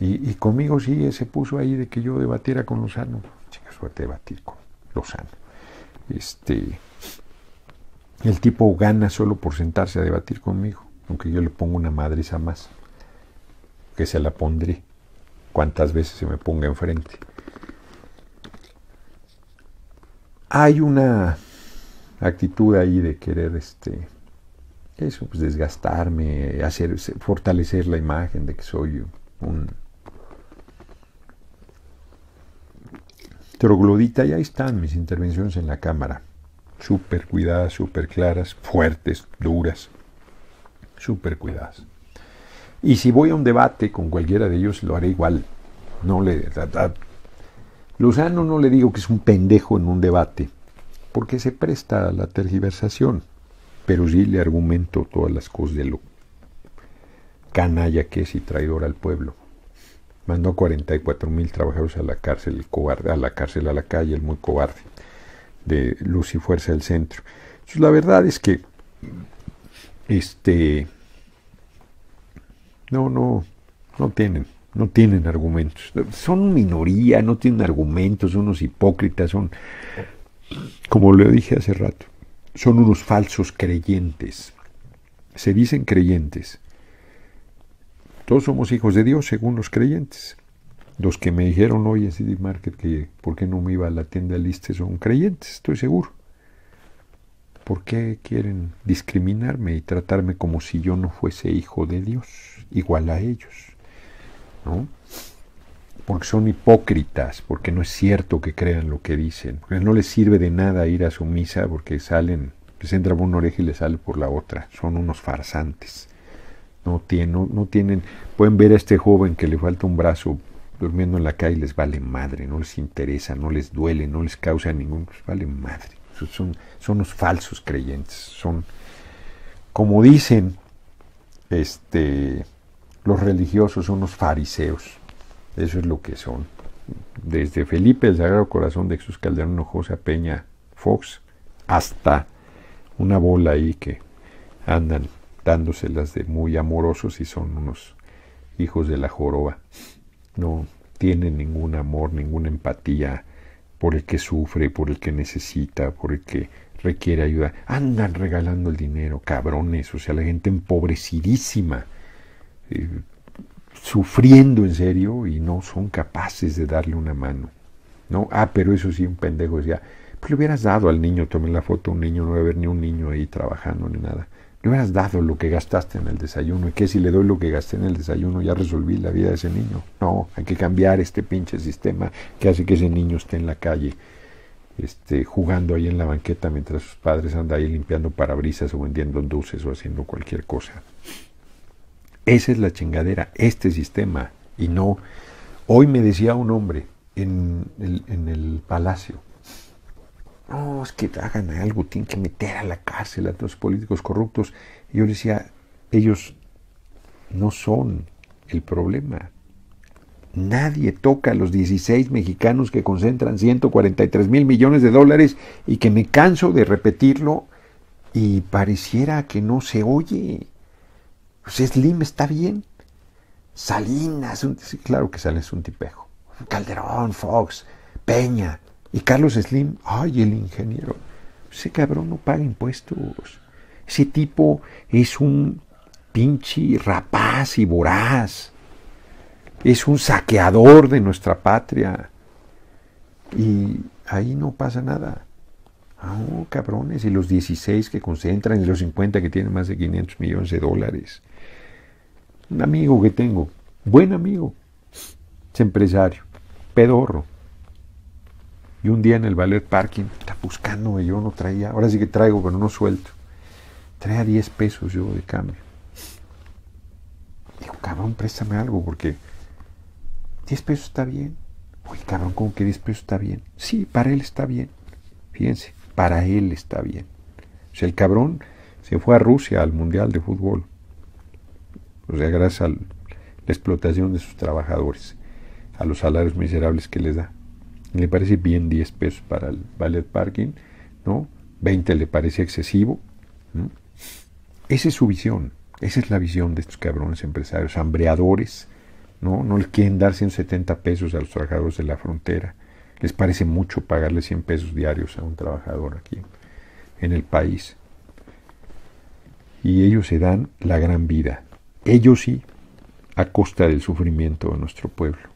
Y, conmigo sí eh, se puso ahí de que yo debatiera con Lozano. Chica, suerte debatir con Lozano. Este. El tipo gana solo por sentarse a debatir conmigo, aunque yo le pongo una madriza más, que se la pondré cuantas veces se me ponga enfrente. Hay una actitud ahí de querer este eso, pues desgastarme, hacer, fortalecer la imagen de que soy un troglodita, y ahí están mis intervenciones en la cámara súper cuidadas, súper claras, fuertes, duras, súper cuidadas. Y si voy a un debate con cualquiera de ellos, lo haré igual. No le, no le digo que es un pendejo en un debate, porque se presta a la tergiversación, pero sí le argumento todas las cosas de lo canalla que es y traidor al pueblo. Mandó 44 mil trabajadores a la cárcel, a la cárcel, a la calle, el muy cobarde de Luz y Fuerza del Centro. Entonces, la verdad es que este no, no, no tienen, no tienen argumentos. Son minoría, no tienen argumentos, son unos hipócritas, son, como le dije hace rato, son unos falsos creyentes. Se dicen creyentes. Todos somos hijos de Dios según los creyentes. Los que me dijeron hoy en City Market que por qué no me iba a la tienda Liste son creyentes, estoy seguro. ¿Por qué quieren discriminarme y tratarme como si yo no fuese hijo de Dios, igual a ellos? Porque son hipócritas, porque no es cierto que crean lo que dicen, no les sirve de nada ir a su misa porque salen, les entra por una oreja y les sale por la otra, son unos farsantes. No, no tienen, pueden ver a este joven que le falta un brazo, durmiendo en la calle les vale madre, no les interesa, no les duele, no les causa ningún, les vale madre. Son, son los falsos creyentes, son, como dicen este, los religiosos, son unos fariseos. Eso es lo que son. Desde Felipe el Sagrado Corazón de Jesús Calderón Ojosa Peña Fox hasta una bola ahí que andan dándoselas de muy amorosos y son unos hijos de la joroba no tiene ningún amor, ninguna empatía por el que sufre, por el que necesita, por el que requiere ayuda. Andan regalando el dinero, cabrones, o sea, la gente empobrecidísima, eh, sufriendo en serio y no son capaces de darle una mano. ¿no? Ah, pero eso sí, un pendejo decía, pues le hubieras dado al niño, tomen la foto, un niño, no va a haber ni un niño ahí trabajando ni nada me has dado lo que gastaste en el desayuno. ¿Y qué si le doy lo que gasté en el desayuno? Ya resolví la vida de ese niño. No, hay que cambiar este pinche sistema que hace que ese niño esté en la calle, este, jugando ahí en la banqueta mientras sus padres andan ahí limpiando parabrisas o vendiendo dulces o haciendo cualquier cosa. Esa es la chingadera, este sistema. Y no. Hoy me decía un hombre en el palacio no, es que hagan algo, tienen que meter a la cárcel a los políticos corruptos. yo decía, ellos no son el problema. Nadie toca a los 16 mexicanos que concentran 143 mil millones de dólares y que me canso de repetirlo y pareciera que no se oye. Pues Slim está bien. Salinas, claro que Salinas es un tipejo. Calderón, Fox, Peña, y Carlos Slim, ay, el ingeniero, ese cabrón no paga impuestos. Ese tipo es un pinche rapaz y voraz. Es un saqueador de nuestra patria. Y ahí no pasa nada. Ah, oh, cabrones, y los 16 que concentran y los 50 que tienen más de 500 millones de dólares. Un amigo que tengo, buen amigo, es empresario, pedorro, y un día en el ballet Parking, está buscando, yo no traía, ahora sí que traigo, pero no suelto. a 10 pesos yo de cambio. Digo, cabrón, préstame algo, porque 10 pesos está bien. Uy, cabrón, ¿cómo que 10 pesos está bien? Sí, para él está bien. Fíjense, para él está bien. O sea, el cabrón se fue a Rusia al Mundial de Fútbol. O sea, gracias a la explotación de sus trabajadores, a los salarios miserables que les da le parece bien 10 pesos para el valet parking, ¿no? 20 le parece excesivo. Esa es su visión, esa es la visión de estos cabrones empresarios, hambreadores, ¿no? No quieren dar 170 pesos a los trabajadores de la frontera. Les parece mucho pagarle 100 pesos diarios a un trabajador aquí en el país. Y ellos se dan la gran vida. Ellos sí, a costa del sufrimiento de nuestro pueblo.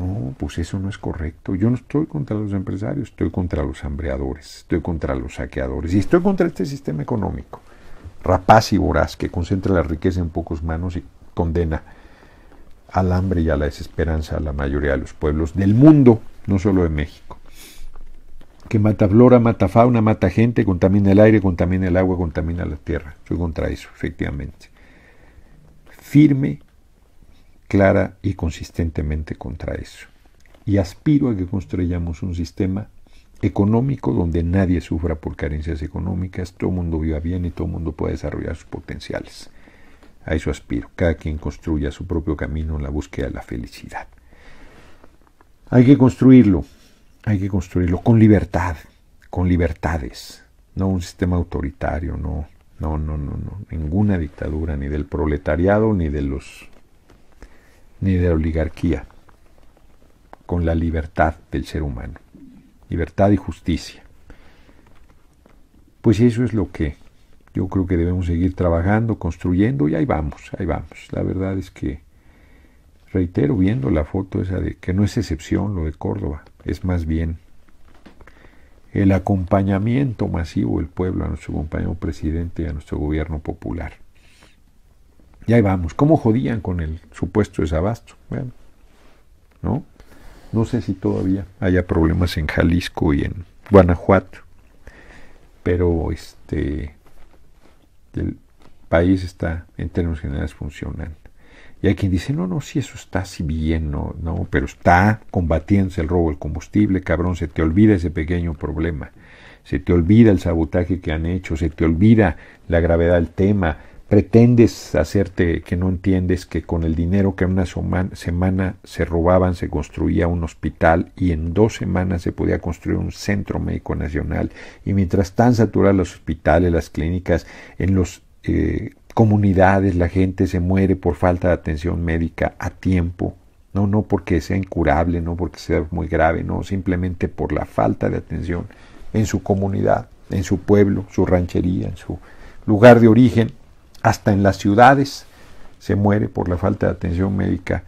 No, pues eso no es correcto. Yo no estoy contra los empresarios, estoy contra los hambreadores, estoy contra los saqueadores y estoy contra este sistema económico rapaz y voraz que concentra la riqueza en pocos manos y condena al hambre y a la desesperanza a la mayoría de los pueblos del mundo, no solo de México. Que mata flora, mata fauna, mata gente, contamina el aire, contamina el agua, contamina la tierra. Soy contra eso, efectivamente. Firme clara y consistentemente contra eso. Y aspiro a que construyamos un sistema económico donde nadie sufra por carencias económicas, todo el mundo viva bien y todo el mundo pueda desarrollar sus potenciales. A eso aspiro, cada quien construya su propio camino en la búsqueda de la felicidad. Hay que construirlo, hay que construirlo con libertad, con libertades, no un sistema autoritario, no, no, no, no, no, ninguna dictadura, ni del proletariado, ni de los ni de oligarquía, con la libertad del ser humano, libertad y justicia. Pues eso es lo que yo creo que debemos seguir trabajando, construyendo y ahí vamos, ahí vamos. La verdad es que, reitero, viendo la foto esa de que no es excepción lo de Córdoba, es más bien el acompañamiento masivo del pueblo a nuestro compañero presidente y a nuestro gobierno popular. Y ahí vamos. ¿Cómo jodían con el supuesto desabasto? Bueno, ¿no? No sé si todavía haya problemas en Jalisco y en Guanajuato, pero este el país está en términos generales funcionando. Y hay quien dice, no, no, si eso está así bien, no, no, pero está combatiéndose el robo del combustible, cabrón, se te olvida ese pequeño problema, se te olvida el sabotaje que han hecho, se te olvida la gravedad del tema, pretendes hacerte que no entiendes que con el dinero que en una semana se robaban se construía un hospital y en dos semanas se podía construir un centro médico nacional y mientras tan saturados los hospitales, las clínicas, en las eh, comunidades la gente se muere por falta de atención médica a tiempo. No, no porque sea incurable, no porque sea muy grave, no, simplemente por la falta de atención en su comunidad, en su pueblo, su ranchería, en su lugar de origen hasta en las ciudades se muere por la falta de atención médica.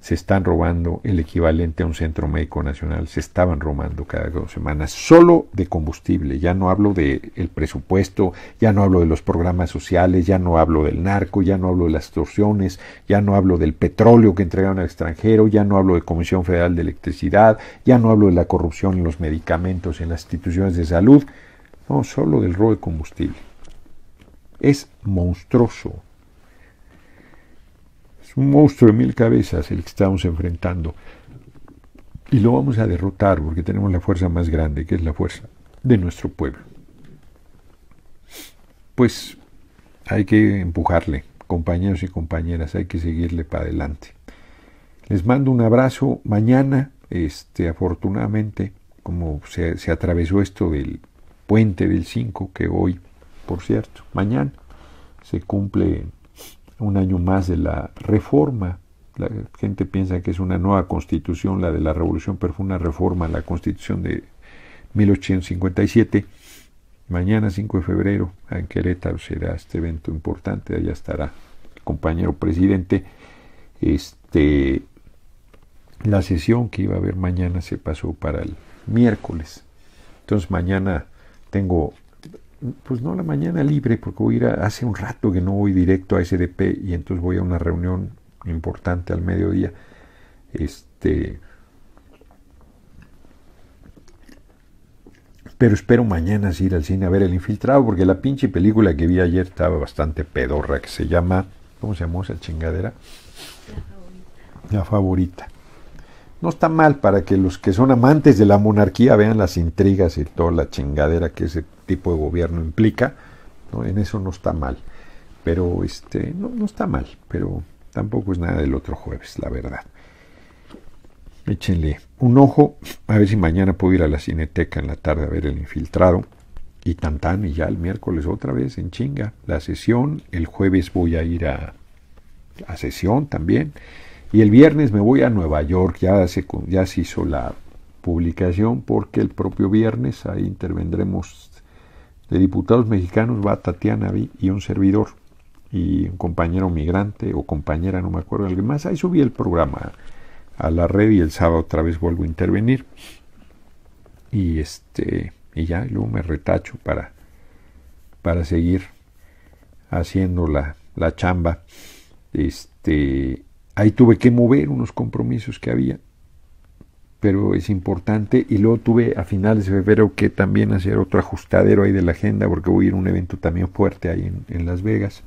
Se están robando el equivalente a un centro médico nacional. Se estaban robando cada dos semanas solo de combustible. Ya no hablo del presupuesto, ya no hablo de los programas sociales, ya no hablo del narco, ya no hablo de las extorsiones, ya no hablo del petróleo que entregaron al extranjero, ya no hablo de Comisión Federal de Electricidad, ya no hablo de la corrupción en los medicamentos, en las instituciones de salud. No, solo del robo de combustible. Es monstruoso. Es un monstruo de mil cabezas el que estamos enfrentando. Y lo vamos a derrotar porque tenemos la fuerza más grande, que es la fuerza de nuestro pueblo. Pues hay que empujarle, compañeros y compañeras, hay que seguirle para adelante. Les mando un abrazo. Mañana, este, afortunadamente, como se, se atravesó esto del puente del 5 que hoy por cierto. Mañana se cumple un año más de la reforma. La gente piensa que es una nueva constitución, la de la revolución, pero fue una reforma a la constitución de 1857. Mañana 5 de febrero en Querétaro será este evento importante, allá estará el compañero presidente. Este, la sesión que iba a haber mañana se pasó para el miércoles. Entonces mañana tengo pues no la mañana libre, porque voy a hace un rato que no voy directo a SDP y entonces voy a una reunión importante al mediodía. Este. Pero espero mañana ir al cine a ver El Infiltrado, porque la pinche película que vi ayer estaba bastante pedorra, que se llama. ¿Cómo se llamó esa chingadera? La favorita. La favorita no está mal para que los que son amantes de la monarquía vean las intrigas y toda la chingadera que ese tipo de gobierno implica. ¿no? En eso no está mal. Pero este, no, no está mal, pero tampoco es nada del otro jueves, la verdad. Échenle un ojo, a ver si mañana puedo ir a la cineteca en la tarde a ver el infiltrado. Y tan tan, y ya el miércoles otra vez en chinga la sesión. El jueves voy a ir a, a sesión también. Y el viernes me voy a Nueva York, ya se, ya se hizo la publicación porque el propio viernes ahí intervendremos de diputados mexicanos, va Tatiana y un servidor y un compañero migrante o compañera, no me acuerdo, alguien más. Ahí subí el programa a la red y el sábado otra vez vuelvo a intervenir. Y este y ya, luego me retacho para, para seguir haciendo la, la chamba. Este, Ahí tuve que mover unos compromisos que había, pero es importante. Y luego tuve a finales de febrero que también hacer otro ajustadero ahí de la agenda, porque voy a ir a un evento también fuerte ahí en, Las Vegas,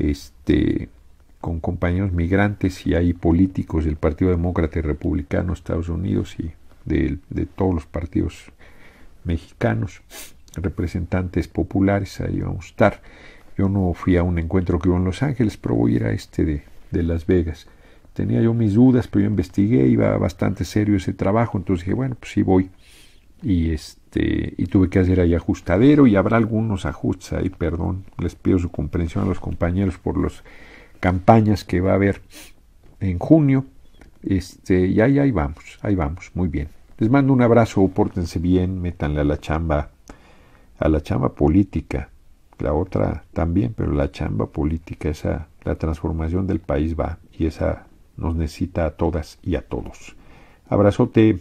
este, con compañeros migrantes y ahí políticos del Partido Demócrata y Republicano de Estados Unidos y de, de todos los partidos mexicanos, representantes populares, ahí vamos a estar. Yo no fui a un encuentro que hubo en Los Ángeles, pero voy a ir a este de de Las Vegas. Tenía yo mis dudas, pero yo investigué, iba bastante serio ese trabajo, entonces dije, bueno, pues sí voy. Y este, y tuve que hacer ahí ajustadero y habrá algunos ajustes ahí, perdón, les pido su comprensión a los compañeros por las campañas que va a haber en junio. Este, y ahí, vamos, ahí vamos, muy bien. Les mando un abrazo, pórtense bien, métanle a la chamba, a la chamba política la otra también, pero la chamba política, esa, la transformación del país va y esa nos necesita a todas y a todos. Abrazote.